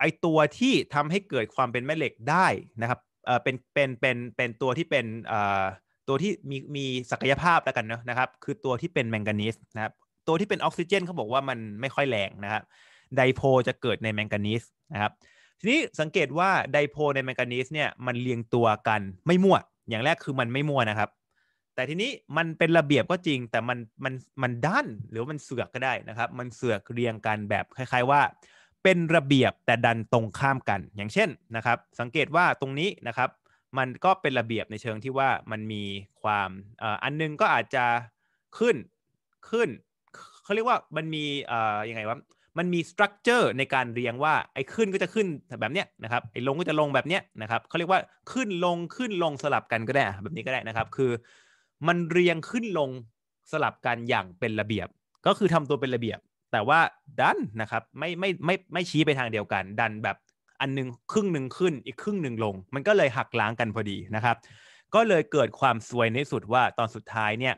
ไอตัวที่ทำให้เกิดความเป็นแม่เหล็กได้นะครับเออเป็นเป็นเป็นเป็นตัวที่เป็นเอ่อตัวที่มีมีศักยภาพแล้วกันเนาะนะครับ คือตัวที่เป็นแมงกานีสนะครับตัวที่เป็นออกซิเจนเขาบอกว่ามันไม่ค่อยแรงนะครับไดโพจะเกิดในแมงกานีสนะครับทีนี้สังเกตว่าไดโพในแมงกานีสเนี่ยมันเรียงตัวกันไม่มั่วอย่างแรกคือมันไม่มั่วนะครับ แต่ทีนี้มันเป็นระเบียบก็จริงแต่มันมันมันด้าน หรือมันเสือกก็ได้นะครับ มันเสือกเรียงกันแบบคล้าย ๆ ว่าเป็นระเบียบแต่ดันตรงข้ามกัน อย่างเช่นนะครับ สังเกตว่าตรงนี้นะครับ มันก็เป็นระเบียบในเชิงที่ว่ามันมีความอันนึงก็อาจจะขึ้นขึ้นเขาเรียกว่ามันมีอ่ายังไงวะมันมีสตรัคเจอร์ในการเรียงว่าไอ้ขึ้นก็จะขึ้นแบบเนี้ยนะครับไอ้ลงก็จะลงแบบเนี้ยนะครับเขาเรียกว่าขึ้นลงขึ้นลงสลับกันก็ได้แบบนี้ก็ได้นะครับ คือ มันเรียงขึ้นลงสลับกันอย่างเป็นระเบียบ ก็คือทำตัวเป็นระเบียบ แต่ว่าดันนะครับไม่ไม่ไม่ไม่ชี้ไปทางเดียวกัน ดันแบบอันนึงครึ่งหนึ่งขึ้น อีกครึ่งหนึ่งลง มันก็เลยหักล้างกันพอดีนะครับ ก็เลยเกิดความซวยในสุดว่าตอนสุดท้ายเนี่ย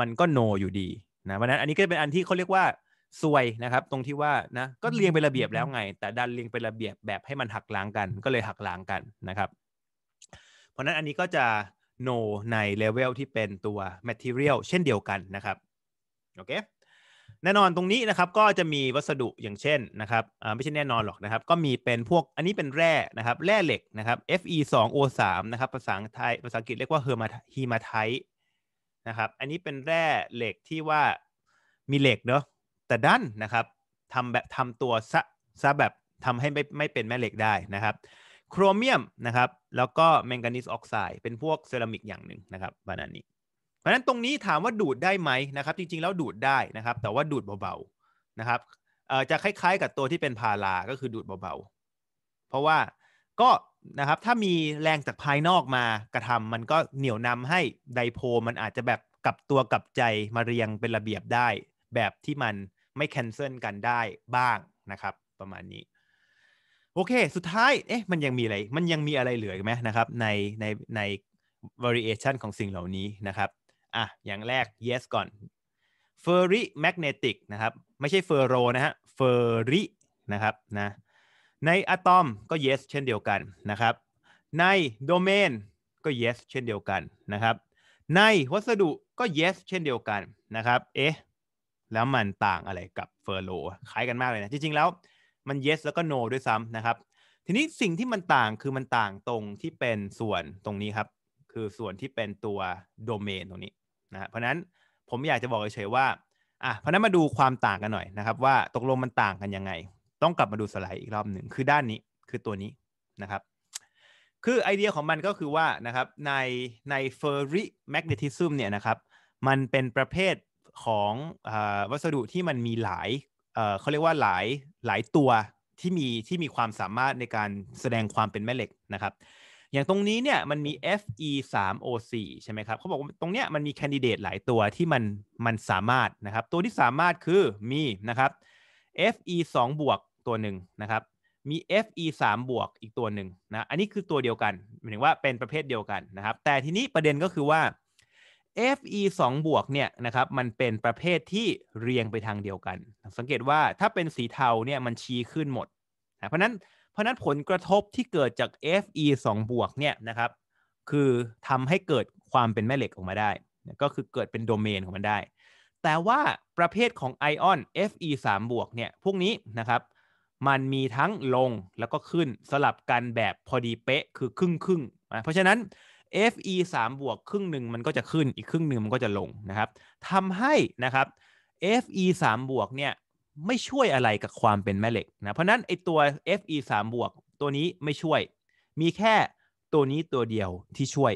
มันก็โนอยู่ดีนะเพราะนั้นอันนี้ก็เป็นอันที่เขาเรียกว่าซวยนะครับ ตรงที่ว่านะก็เรียงเป็นระเบียบแล้วไง แต่ดันเรียงเป็นระเบียบแบบให้มันหักล้างกัน ก็เลยหักล้างกันนะครับ เพราะนั้นอันนี้ก็จะ no ในเลเวลที่เป็นตัว material เช่นเดียวกันนะครับโอเค แน่นอนตรงนี้นะครับก็จะมีวัสดุอย่างเช่นนะครับไม่ใช่แน่นอนหรอกนะครับก็มีเป็นพวกอันนี้เป็นแร่นะครับแร่เหล็กนะครับ Fe 2 O 3นะครับภาษาไทย ภาษาอังกฤษเรียกว่าเฮอร์มาฮีมาไทนะครับอันนี้เป็นแร่เหล็กที่ว่ามีเหล็กเนาะแต่ดันนะครับทำแบบทำตัวซะซะแบบทำให้ไม่ไม่เป็นแม่เหล็กได้นะครับโครเมียมนะครับแล้วก็แมงกานีสออกไซด์เป็นพวกเซรามิกอย่างหนึ่งนะครับประมาณนี้ เพราะนั้นตรงนี้ถามว่าดูดได้ไหมนะครับจริง ๆ แล้วดูดได้นะครับ แต่ว่าดูดเบา ๆ นะครับ จะคล้ายๆ กับตัวที่เป็นพาราก็คือดูดเบา ๆ เพราะว่าก็นะครับถ้ามีแรงจากภายนอกมากระทำมันก็เหนี่ยวนำให้ไดโพมันอาจจะแบบกลับตัวกลับใจมาเรียงเป็นระเบียบได้แบบที่มันไม่แคนเซิลกันได้บ้าง นะครับ ประมาณนี้ โอเคสุดท้ายเอ๊ะมันยังมีอะไรมันยังมีอะไรเหลือไหมนะครับในในใน variation ของสิ่งเหล่านี้นะครับอ่ะอย่างแรก yes ก่อน f u r r y magnetic นะครับ ไม่ใช่ f u r r o นะฮะ f u r r y นะครับนะในอะตอมก็ yes เช่นเดียวกันนะครับ ในโดเมนก็ yes เช่นเดียวกันนะครับ ในวัสดุก็ yes เช่นเดียวกันนะครับเอ๊ะแล้วมันต่างอะไรกับเฟอร์โลคล้ายกันมากเลยนะจริงๆแล้วมัน yes แล้วก็ no ด้วยซ้ำนะครับ ทีนี้สิ่งที่มันต่างคือมันต่างตรงที่เป็นส่วนตรงนี้ครับ คือส่วนที่เป็นตัวโดเมนตรงนี้นะเพราะนั้นผมอยากจะบอกเฉยๆว่าอ่ะเพราะนั้นมาดูความต่างกันหน่อยนะครับ ว่าตกลงมันต่างกันยังไง ต้องกลับมาดูสไลด์อีกรอบหนึ่งคือด้านนี้คือตัวนี้นะครับคือไอเดียของมันก็คือว่านะครับในในเฟอร์ริแมกเนติซึมเนี่ยนะครับมันเป็นประเภทของอวัสดุที่มันมีหลายเขาเรียกว่าหลายหลายตัวที่มีที่มีความสามารถในการแสดงความเป็นแม่เหล็กนะครับ อย่างตรงนี้เนี่ยมันมี fe 3 o 4ใช่ไหมครับเขาบอกว่าตรงเนี้ยมันมีแคนดิเดตหลายตัวที่มันมันสามารถนะครับตัวที่สามารถคือมีนะครับ fe 2บวกตัวหนึ่งนะครับมี fe 3บวกอีกตัวหนึ่งนะอันนี้คือตัวเดียวกันหมายถึงว่าเป็นประเภทเดียวกันนะครับ แต่ทีนี้ประเด็นก็คือว่า fe 2บวกเนี่ยนะครับมันเป็นประเภทที่เรียงไปทางเดียวกัน สังเกตว่าถ้าเป็นสีเทาเนี่ยมันชี้ขึ้นหมดนะเพราะนั้นเพราะนั้นผลกระทบที่เกิดจาก fe 2บวกเนี่ยนะครับคือทำให้เกิดความเป็นแม่เหล็กออกมาได้ ก็คือเกิดเป็นโดเมนของมันได้ แต่ว่าประเภทของไอออน fe 3บวกเนี่ยพวกนี้นะครับมันมีทั้งลงแล้วก็ขึ้นสลับกันแบบพอดีเป๊ะคือครึ่งครึ่งเพราะฉะนั้น FE 3บวกครึ่งหนึ่งมันก็จะขึ้น อีกครึ่งหนึ่งมันก็จะลงนะครับทำให้นะครับ FE 3บวกเนี่ยไม่ช่วยอะไรกับความเป็นแม่เหล็กนะเพราะนั้นไอตัว FE 3บวกตัวนี้ไม่ช่วย มีแค่ตัวนี้ตัวเดียวที่ช่วย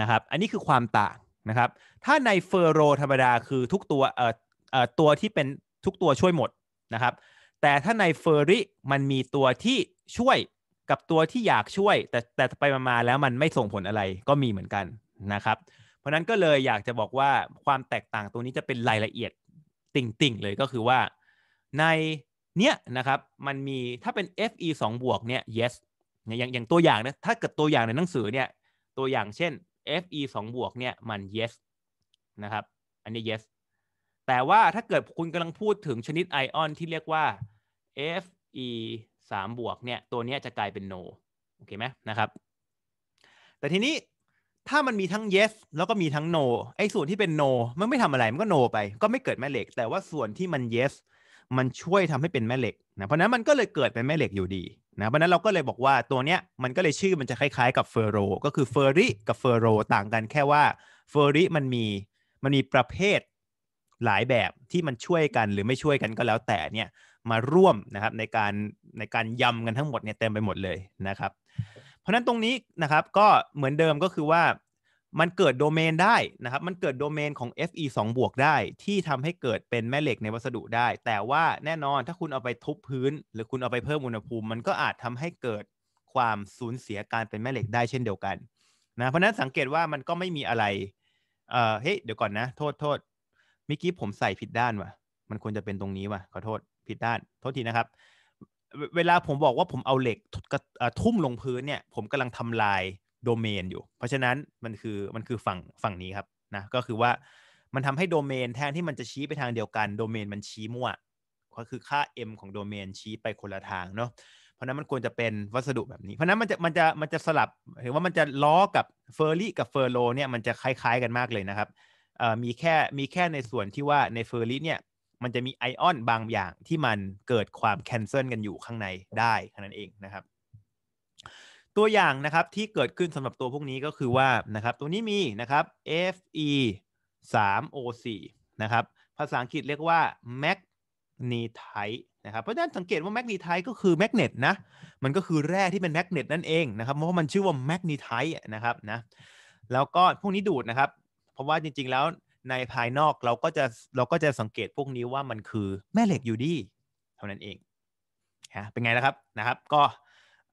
นะครับอันนี้คือความต่างนะครับถ้าในเฟอร์โรธรรมดาคือทุกตัวเอ่อเอ่อตัวที่เป็นทุกตัวช่วยหมดนะครับแต่ถ้าในเฟอร์ริมันมีตัวที่ช่วยกับตัวที่อยากช่วยแต่แต่ไปมาแล้วมันไม่ส่งผลอะไรก็มีเหมือนกันนะครับเพราะนั้นก็เลยอยากจะบอกว่าความแตกต่างตรงนี้จะเป็นรายละเอียดติ่งๆเลย ก็คือว่า ในเนี้ยนะครับมันมีถ้าเป็น fe 2 บวกเนี่ย yes อย่างอย่างตัวอย่างนะถ้าเกิดตัวอย่างในหนังสือเนี่ยตัวอย่างเช่น fe 2บวกเนี่ยมัน yes นะครับอันนี้ yes แต่ว่าถ้าเกิดคุณกำลังพูดถึงชนิดไอออนที่เรียกว่า fe สามบวกเนี่ยตัวนี้จะกลายเป็น no โอเคไหมนะครับ แต่ทีนี้ถ้ามันมีทั้ง yes แล้วก็มีทั้ง no ไอ้ส่วนที่เป็น no มันไม่ทำอะไร มันก็ no ไป ก็ไม่เกิดแม่เหล็ก แต่ว่าส่วนที่มัน yes มันช่วยทำให้เป็นแม่เหล็กนะเพราะนั้นมันก็เลยเกิดเป็นแม่เหล็กอยู่ดีนะเพราะนั้นเราก็เลยบอกว่าตัวเนี้ยมันก็เลยชื่อมันจะคล้ายๆกับเฟอร์โรก็คือเฟอร์ริกับเฟอร์โรต่างกันแค่ว่าเฟอร์ริมันมีมันมีประเภทหลายแบบที่มันช่วยกันหรือไม่ช่วยกันก็แล้วแต่เนี่ยมาร่วมนะครับในการในการยำกันทั้งหมดเนี่ย เต็มไปหมดเลยนะครับเพราะนั้นตรงนี้นะครับก็เหมือนเดิมก็คือว่ามันเกิดโดเมนได้นะครับมันเกิดโดเมนของ fe 2บวกได้ที่ทำให้เกิดเป็นแม่เหล็กในวัสดุได้ แต่ว่าแน่นอนถ้าคุณเอาไปทุบพื้น หรือคุณเอาไปเพิ่มอุณหภูมิ มันก็อาจทำให้เกิดความสูญเสียการเป็นแม่เหล็กได้เช่นเดียวกันนะเพราะนั้นสังเกตว่ามันก็ไม่มีอะไรเอ่อเฮ้ยเดี๋ยวก่อนนะโทษโทษเมื่อกี้ผมใส่ผิดด้านว่ะมันควรจะเป็นตรงนี้ว่ะขอโทษผิดด้านโทษทีนะครับเวลาผมบอกว่าผมเอาเหล็กทุ่มลงพื้นเนี่ย ผมกำลังทำลายโดเมนอยู่ เพราะฉะนั้นมันคือมันคือฝั่งฝั่งนี้ครับนะก็คือว่ามันทำให้โดเมนแทนที่มันจะชี้ไปทางเดียวกัน โดเมนมันชี้มั่ว ก็คือค่า m ของโดเมนชี้ไปคนละทางเนาะเพราะนั้นมันควรจะเป็นวัสดุแบบนี้ เพราะนั้นมันจะมันจะมันจะสลับหรือว่ามันจะล้อกับเฟอร์รี่กับเฟอร์โลเนี่ยมันจะคล้าย ๆกันมากเลยนะครับมีแค่มีแค่ในส่วนที่ว่าในเฟอร์รี่เนี่ยมันจะมีไอออนบางอย่างที่มันเกิดความแคนเซิลกันอยู่ข้างในได้แค่นั้นเองนะครับตัวอย่างนะครับที่เกิดขึ้นสำหรับตัวพวกนี้ก็คือว่านะครับตัวนี้มีนะครับ Fe 3 O4 นะครับภาษาอังกฤษเรียกว่าแมกนีไทนะครับเพราะฉะนั้นสังเกตว่าแมกนีไทก็คือแมกเนตนะมันก็คือแร่ที่เป็นแมกเนตนั่นเองนะครับเพราะมันชื่อว่าแมกนีไทนะครับนะแล้วก็พวกนี้ดูดนะครับ เพราะว่าจริง ๆแล้วในภายนอกเราก็จะเราก็จะสังเกตพวกนี้ว่ามันคือแม่เหล็กอยู่ดีเท่านั้นเองฮะเป็นไงนะครับ นะครับก็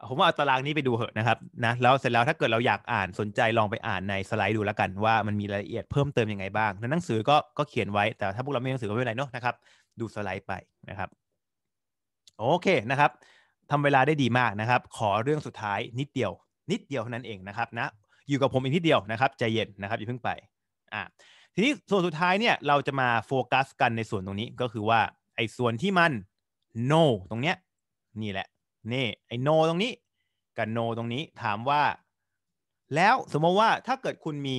ผมว่าเอาตารางนี้ไปดูเหอะนะครับนะแล้วเสร็จแล้วถ้าเกิดเราอยากอ่านสนใจลองไปอ่านในสไลด์ดูแล้วกัน ว่ามันมีรายละเอียดเพิ่มเติมยังไงบ้างในหนังสือก็ก็เขียนไว้แต่ถ้าพวกเราไม่มีหนังสือก็ไม่เป็นไรเนาะนะครับ ดูสไลด์ไปนะครับโอเคนะครับทำเวลาได้ดีมากนะครับ ขอเรื่องสุดท้ายนิดเดียว นิดเดียวเท่านั้นเองนะครับนะอยู่กับผมอีกนิดเดียวนะครับใจเย็นนะครับอย่าเพิ่งไปอ่าทีนี้ส่วนสุดท้ายเนี่ยเราจะมาโฟกัสกันในส่วนตรงนี้ก็คือว่าไอ้ส่วนที่มัน no ตรงเนี้ยนี่แหละนี่ไอ้ no ตรงนี้กับ no ตรงนี้ถามว่า แล้วสมมติว่าถ้าเกิดคุณมี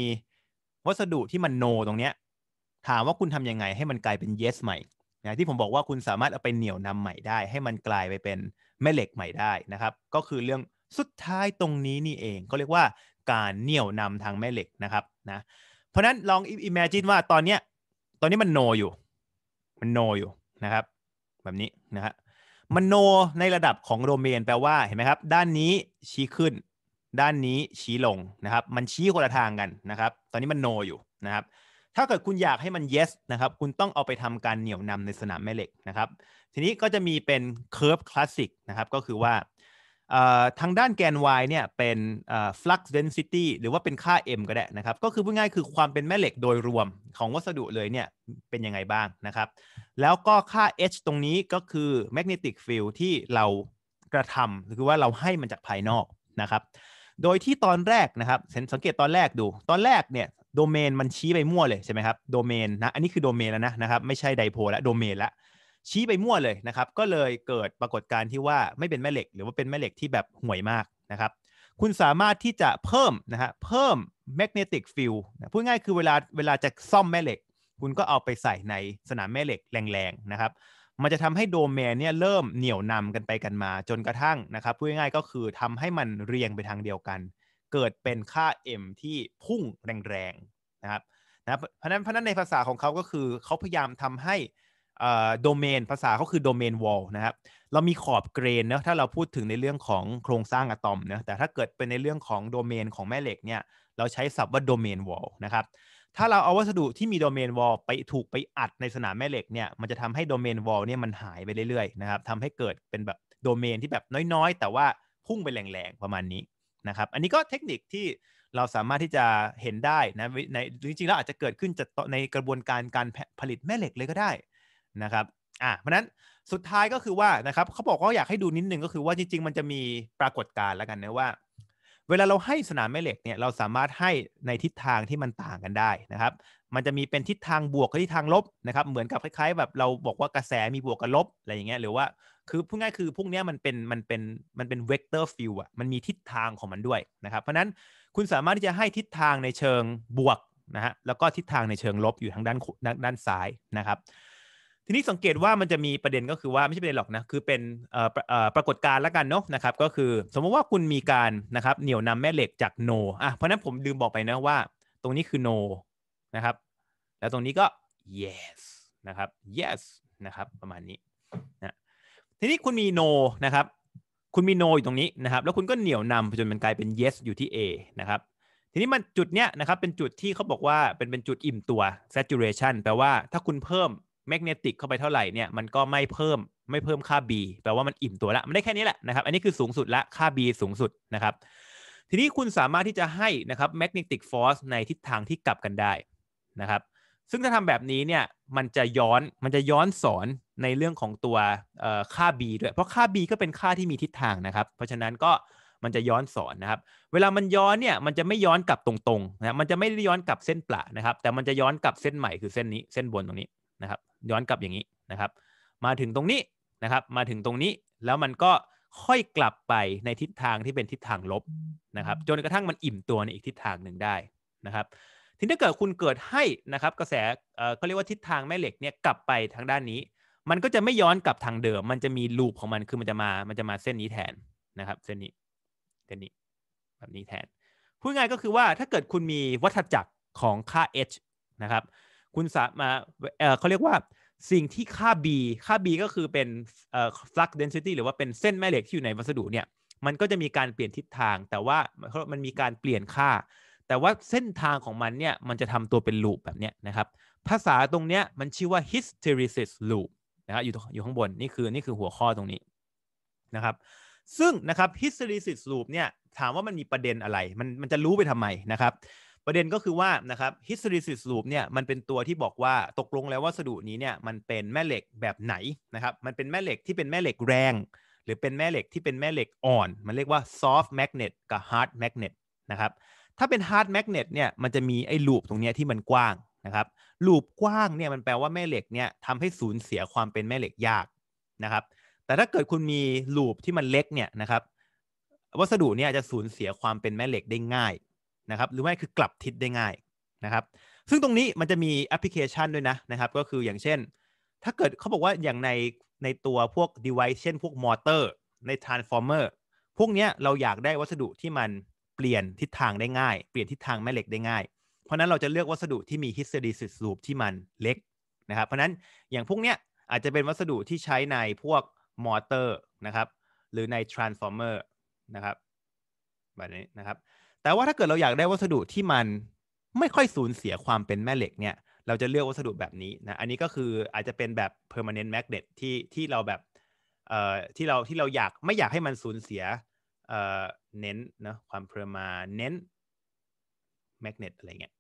วัสดุที่มัน no ตรงเนี้ยถามว่าคุณทำยังไงให้มันกลายเป็น yes ใหม่นะที่ผมบอกว่าคุณสามารถเอาไปเหนี่ยวนำใหม่ได้ ให้มันกลายไปเป็นแม่เหล็กใหม่ได้นะครับ ก็คือเรื่องสุดท้ายตรงนี้นี่เองก็เรียกว่าการเหนี่ยวนำทางแม่เหล็กนะครับนะเพราะนั้นลองอิมเมจินว่าตอนเนี้ยตอนนี้มันโนอยู่ มันโนอยู่นะครับ แบบนี้นะฮะมันโนในระดับของโดเมนแปลว่าเห็นไหมครับ ด้านนี้ชี้ขึ้น ด้านนี้ชี้ลงนะครับ มันชี้คนละทางกันนะครับ ตอนนี้มันโนอยู่นะครับ ถ้าเกิดคุณอยากให้มัน yes นะครับ คุณต้องเอาไปทำการเหนี่ยวนำในสนามแม่เหล็กนะครับ ทีนี้ก็จะมีเป็น curve classic นะครับก็คือว่าทางด้านแกน y เนี่ยเป็น flux density หรือว่าเป็นค่า m ก็ได้นะครับ ก็คือพูดง่ายคือความเป็นแม่เหล็กโดยรวมของวัสดุเลยเนี่ยเป็นยังไงบ้างนะครับ แล้วก็ค่า h ตรงนี้ก็คือ magnetic field ที่เรากระทำหรือว่าเราให้มันจากภายนอกนะครับ โดยที่ตอนแรกนะครับสังเกตตอนแรกดู ตอนแรกเนี่ย โดเมนมันชี้ไปมั่วเลยใช่ไหมครับโดเมนนะ อันนี้คือโดเมนแล้วนะนะครับไม่ใช่ไดโพลแล้วโดเมนละชี้ไปมั่วเลยนะครับก็เลยเกิดปรากฏการณ์ที่ว่าไม่เป็นแม่เหล็กหรือว่าเป็นแม่เหล็กที่แบบห่วยมากนะครับคุณสามารถที่จะเพิ่มนะฮะเพิ่มแมกเนติกฟิลพูดง่ายคือเวลาเวลาจะซ่อมแม่เหล็ก คุณก็เอาไปใส่ในสนามแม่เหล็กแรงๆนะครับมันจะทำให้โดเมนเนี่ยเริ่มเหนี่ยวนำกันไปกันมาจนกระทั่งนะครับพูดง่ายก็คือทำให้มันเรียงไปทางเดียวกัน เกิดเป็นค่า m ที่พุ่งแรงๆนะครับนะเพราะนั้นเพราะนั้นในภาษาของเขาก็คือเขาพยายามทำให้โดเมนภาษาเขาคือโดเมนวอลนะครับ เรามีขอบเกรนนะถ้าเราพูดถึงในเรื่องของโครงสร้างอะตอมนะแต่ถ้าเกิดเป็นในเรื่องของโดเมนของแม่เหล็กเนี่ย เราใช้ศัพท์ว่าโดเมนวอลนะครับ ถ้าเราเอาวัสดุที่มีโดเมนวอลไปถูกไปอัดในสนามแม่เหล็กเนี่ย มันจะทำให้โดเมนวอลเนี่ยมันหายไปเรื่อยๆนะครับทำให้เกิดเป็นแบบโดเมนที่แบบน้อยๆ แต่ว่าพุ่งไปแรงๆประมาณนี้นะครับ อันนี้ก็เทคนิคที่เราสามารถที่จะเห็นได้นะ ใน จริงๆแล้วอาจจะเกิดขึ้นจากในกระบวนการการผลิตแม่เหล็กเลยก็ได้นะครับ อ่ะเพราะนั้นสุดท้ายก็คือว่านะครับเขาบอกว่าอยากให้ดูนิดนึงก็คือว่าจริง ๆ มันจะมีปรากฏการณ์แล้วกันนะว่า เวลาเราให้สนามแม่เหล็กเนี่ยเราสามารถให้ในทิศทางที่มันต่างกันได้นะครับมันจะมีเป็นทิศทางบวกกับทิศทางลบนะครับเหมือนกับคล้ายๆแบบเราบอกว่ากระแสมีบวกกับลบอะไรอย่างเงี้ยหรือว่าคือพูดง่ายคือพวกนี้มันเป็นมันเป็นมันเป็นเวกเตอร์ฟิลอะมันมีทิศทางของมันด้วยนะครับเพราะนั้นคุณสามารถที่จะให้ทิศทางในเชิงบวกนะฮะแล้วก็ทิศทางในเชิงลบอยู่ทางด้านด้านซ้ายนะครับทีนี้สังเกตว่ามันจะมีประเด็นก็คือว่าไม่ใช่ประเด็นหรอกนะคือเป็นปรากฏการณ์ละกันเนาะนะครับก็คือสมมติว่าคุณมีการนะครับเหนี่ยวนำแม่เหล็กจากโนอ่ะเพราะนั้นผมลืมบอกไปนะว่าตรงนี้คือโนนะครับแล้วตรงนี้ก็ yes นะครับ yes นะครับประมาณนี้นะทีนี้คุณมีโนนะครับคุณมีโนอยู่ตรงนี้นะครับแล้วคุณก็เหนี่ยวนำจนมันกลายเป็น yes อยู่ที่ A นะครับทีนี้มันจุดเนี้ยนะครับเป็นจุดที่เขาบอกว่าเป็นเป็นจุดอิ่มตัว saturation แปลว่าถ้าคุณเพิ่มแมกเนติกเข้าไปเท่าไหร่เนี่ยมันก็ไม่เพิ่มไม่เพิ่มค่า B แปลว่ามันอิ่มตัวละมันได้แค่นี้แหละนะครับ อันนี้คือสูงสุดละค่า B สูงสุดนะครับ ทีนี้คุณสามารถที่จะให้นะครับแมกเนติกฟอร์สในทิศทางที่กลับกันได้นะครับ ซึ่งถ้าทำแบบนี้เนี่ยมันจะย้อนมันจะย้อนสอนในเรื่องของตัวค่า B ด้วย เพราะค่า B ก็เป็นค่าที่มีทิศทางนะครับ เพราะฉะนั้นก็มันจะย้อนสอนนะครับ เวลามันย้อนเนี่ยมันจะไม่ย้อนกลับตรงๆนะมันจะไม่ได้ย้อนกลับเส้นปละนะครับ แต่มันจะย้อนกลับเส้นใหม่คือเส้นนี้เส้นบนตรงนี้นะครับย้อนกลับอย่างนี้นะครับ มาถึงตรงนี้นะครับมาถึงตรงนี้แล้วมันก็ค่อยกลับไปในทิศทางที่เป็นทิศทางลบนะครับจนกระทั่งมันอิ่มตัวในอีกทิศทางหนึ่งได้นะครับทีนี้ถ้าเกิดคุณเกิดให้นะครับกระแสเขาเรียกว่าทิศทางแม่เหล็กเนี่ยกลับไปทางด้านนี้ มันก็จะไม่ย้อนกลับทางเดิมมันจะมีลูปของมันคือมันจะมา มันจะมาเส้นนี้แทนนะครับ เส้นนี้เส้นนี้แบบนี้แทนพูดง่ายก็คือว่าถ้าเกิดคุณมีวัฏจักรของค่า h นะครับคุณสามารถเขาเรียกว่าสิ่งที่ค่า b ค่า b ก็คือเป็น flux density หรือว่าเป็นเส้นแม่เหล็กที่อยู่ในวัสดุเนี่ย มันก็จะมีการเปลี่ยนทิศทาง แต่ว่า มันมีการเปลี่ยนค่า แต่ว่าเส้นทางของมันเนี่ย มันจะทำตัวเป็นลูปแบบนี้นะครับ ภาษาตรงเนี้ยมันชื่อว่า hysteresis loop นะครับอยู่อยู่ข้างบนนี่คือนี่คือหัวข้อตรงนี้นะครับ ซึ่งนะครับ hysteresis loop เนี่ย ถามว่ามันมีประเด็นอะไร มันมันจะรู้ไปทำไมนะครับประเด็นก็คือว่านะครับ hysteresis loop เนี่ยมันเป็นตัวที่บอกว่าตกลงแล้ววัสดุนี้เนี่ยมันเป็นแม่เหล็กแบบไหนนะครับมันเป็นแม่เหล็กที่เป็นแม่เหล็กแรงหรือเป็นแม่เหล็กที่เป็นแม่เหล็กอ่อน มันเรียกว่า soft magnet กับ hard magnet นะครับถ้าเป็น hard magnet เนี่ยมันจะมีไอ้ลูปตรงนี้ที่มันกว้างนะครับลูปกว้างเนี่ยมันแปลว่าแม่เหล็กเนี่ยทำให้สูญเสียความเป็นแม่เหล็กยากนะครับแต่ถ้าเกิดคุณมีลูปที่มันเล็กเนี่ยนะครับวัสดุเนี่ยจะสูญเสียความเป็นแม่เหล็กได้ง่ายนะครับหรือไม่คือกลับทิศได้ง่ายนะครับ ซึ่งตรงนี้มันจะมีแอปพลิเคชันด้วยนะ นะครับ ก็คืออย่างเช่น ถ้าเกิดเขาบอกว่าอย่างในในตัวพวก device เช่น พวกมอเตอร์ใน transformer พวกนี้เราอยากได้วัสดุที่มันเปลี่ยนทิศทางได้ง่าย เปลี่ยนทิศทางแม่เหล็กได้ง่ายเพราะนั้นเราจะเลือกวัสดุที่มี hysteresis loop ที่มันเล็กนะครับ เพราะนั้นอย่างพวกเนี้ยอาจจะเป็นวัสดุที่ใช้ในพวกมอเตอร์นะครับ หรือใน transformer นะครับแบบนี้นะครับแต่ว่าถ้าเกิดเราอยากได้วัสดุที่มันไม่ค่อยสูญเสียความเป็นแม่เหล็กเนี่ยเราจะเลือกวัสดุแบบนี้นะอันนี้ก็คืออาจจะเป็นแบบ permanent magnet ที่ที่เราแบบเอ่อที่เราที่เราอยากไม่อยากให้มันสูญเสียเอ่อเน้นนะความ permanent magnet อะไรเงี้ย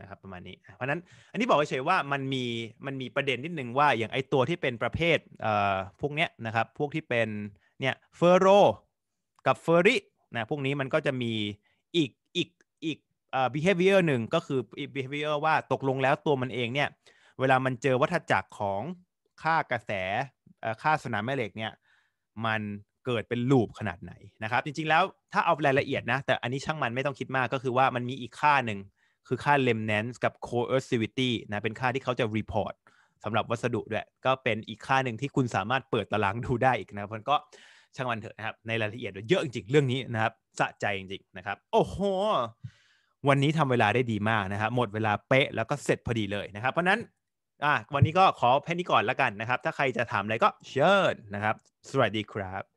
นะครับประมาณนี้เพราะนั้นอันนี้บอกเฉยๆว่ามันมีมันมีประเด็นนิดนึงว่า อย่างไอตัวที่เป็นประเภทเอ่อพวกเนี้ยนะครับพวกที่เป็นเนี่ยเฟอร์โรกับเฟอรินะพวกนี้มันก็จะมีอีกอีกอีกเอ่อ behavior หนึ่งก็คือ behavior ว่าตกลงแล้วตัวมันเองเนี่ย เวลามันเจอวัฏจักรของค่ากระแสค่าสนามแม่เหล็กเนี่ย มันเกิดเป็นลูปขนาดไหนนะครับ จริงๆ แล้วถ้าเอารายละเอียดนะ แต่อันนี้ช่างมันไม่ต้องคิดมากก็คือว่ามันมีอีกค่าหนึ่งคือค่า remnants กับ coercivity นะ เป็นค่าที่เขาจะ report สำหรับวัสดุด้วย ก็เป็นอีกค่าหนึ่งที่คุณสามารถเปิดตารางดูได้อีกนะมันก็ช่างมันเถอะนะครับในรายละเอียดเยอะจริงๆเรื่องนี้นะครับ สะใจจริงๆนะครับ โอ้โห วันนี้ทำเวลาได้ดีมากนะครับ หมดเวลาเป๊ะแล้วก็เสร็จพอดีเลยนะครับ เพราะนั้นอ่ะวันนี้ก็ขอแค่นี้ก่อนละกันนะครับถ้าใครจะถามอะไรก็เชิญนะครับสวัสดีครับ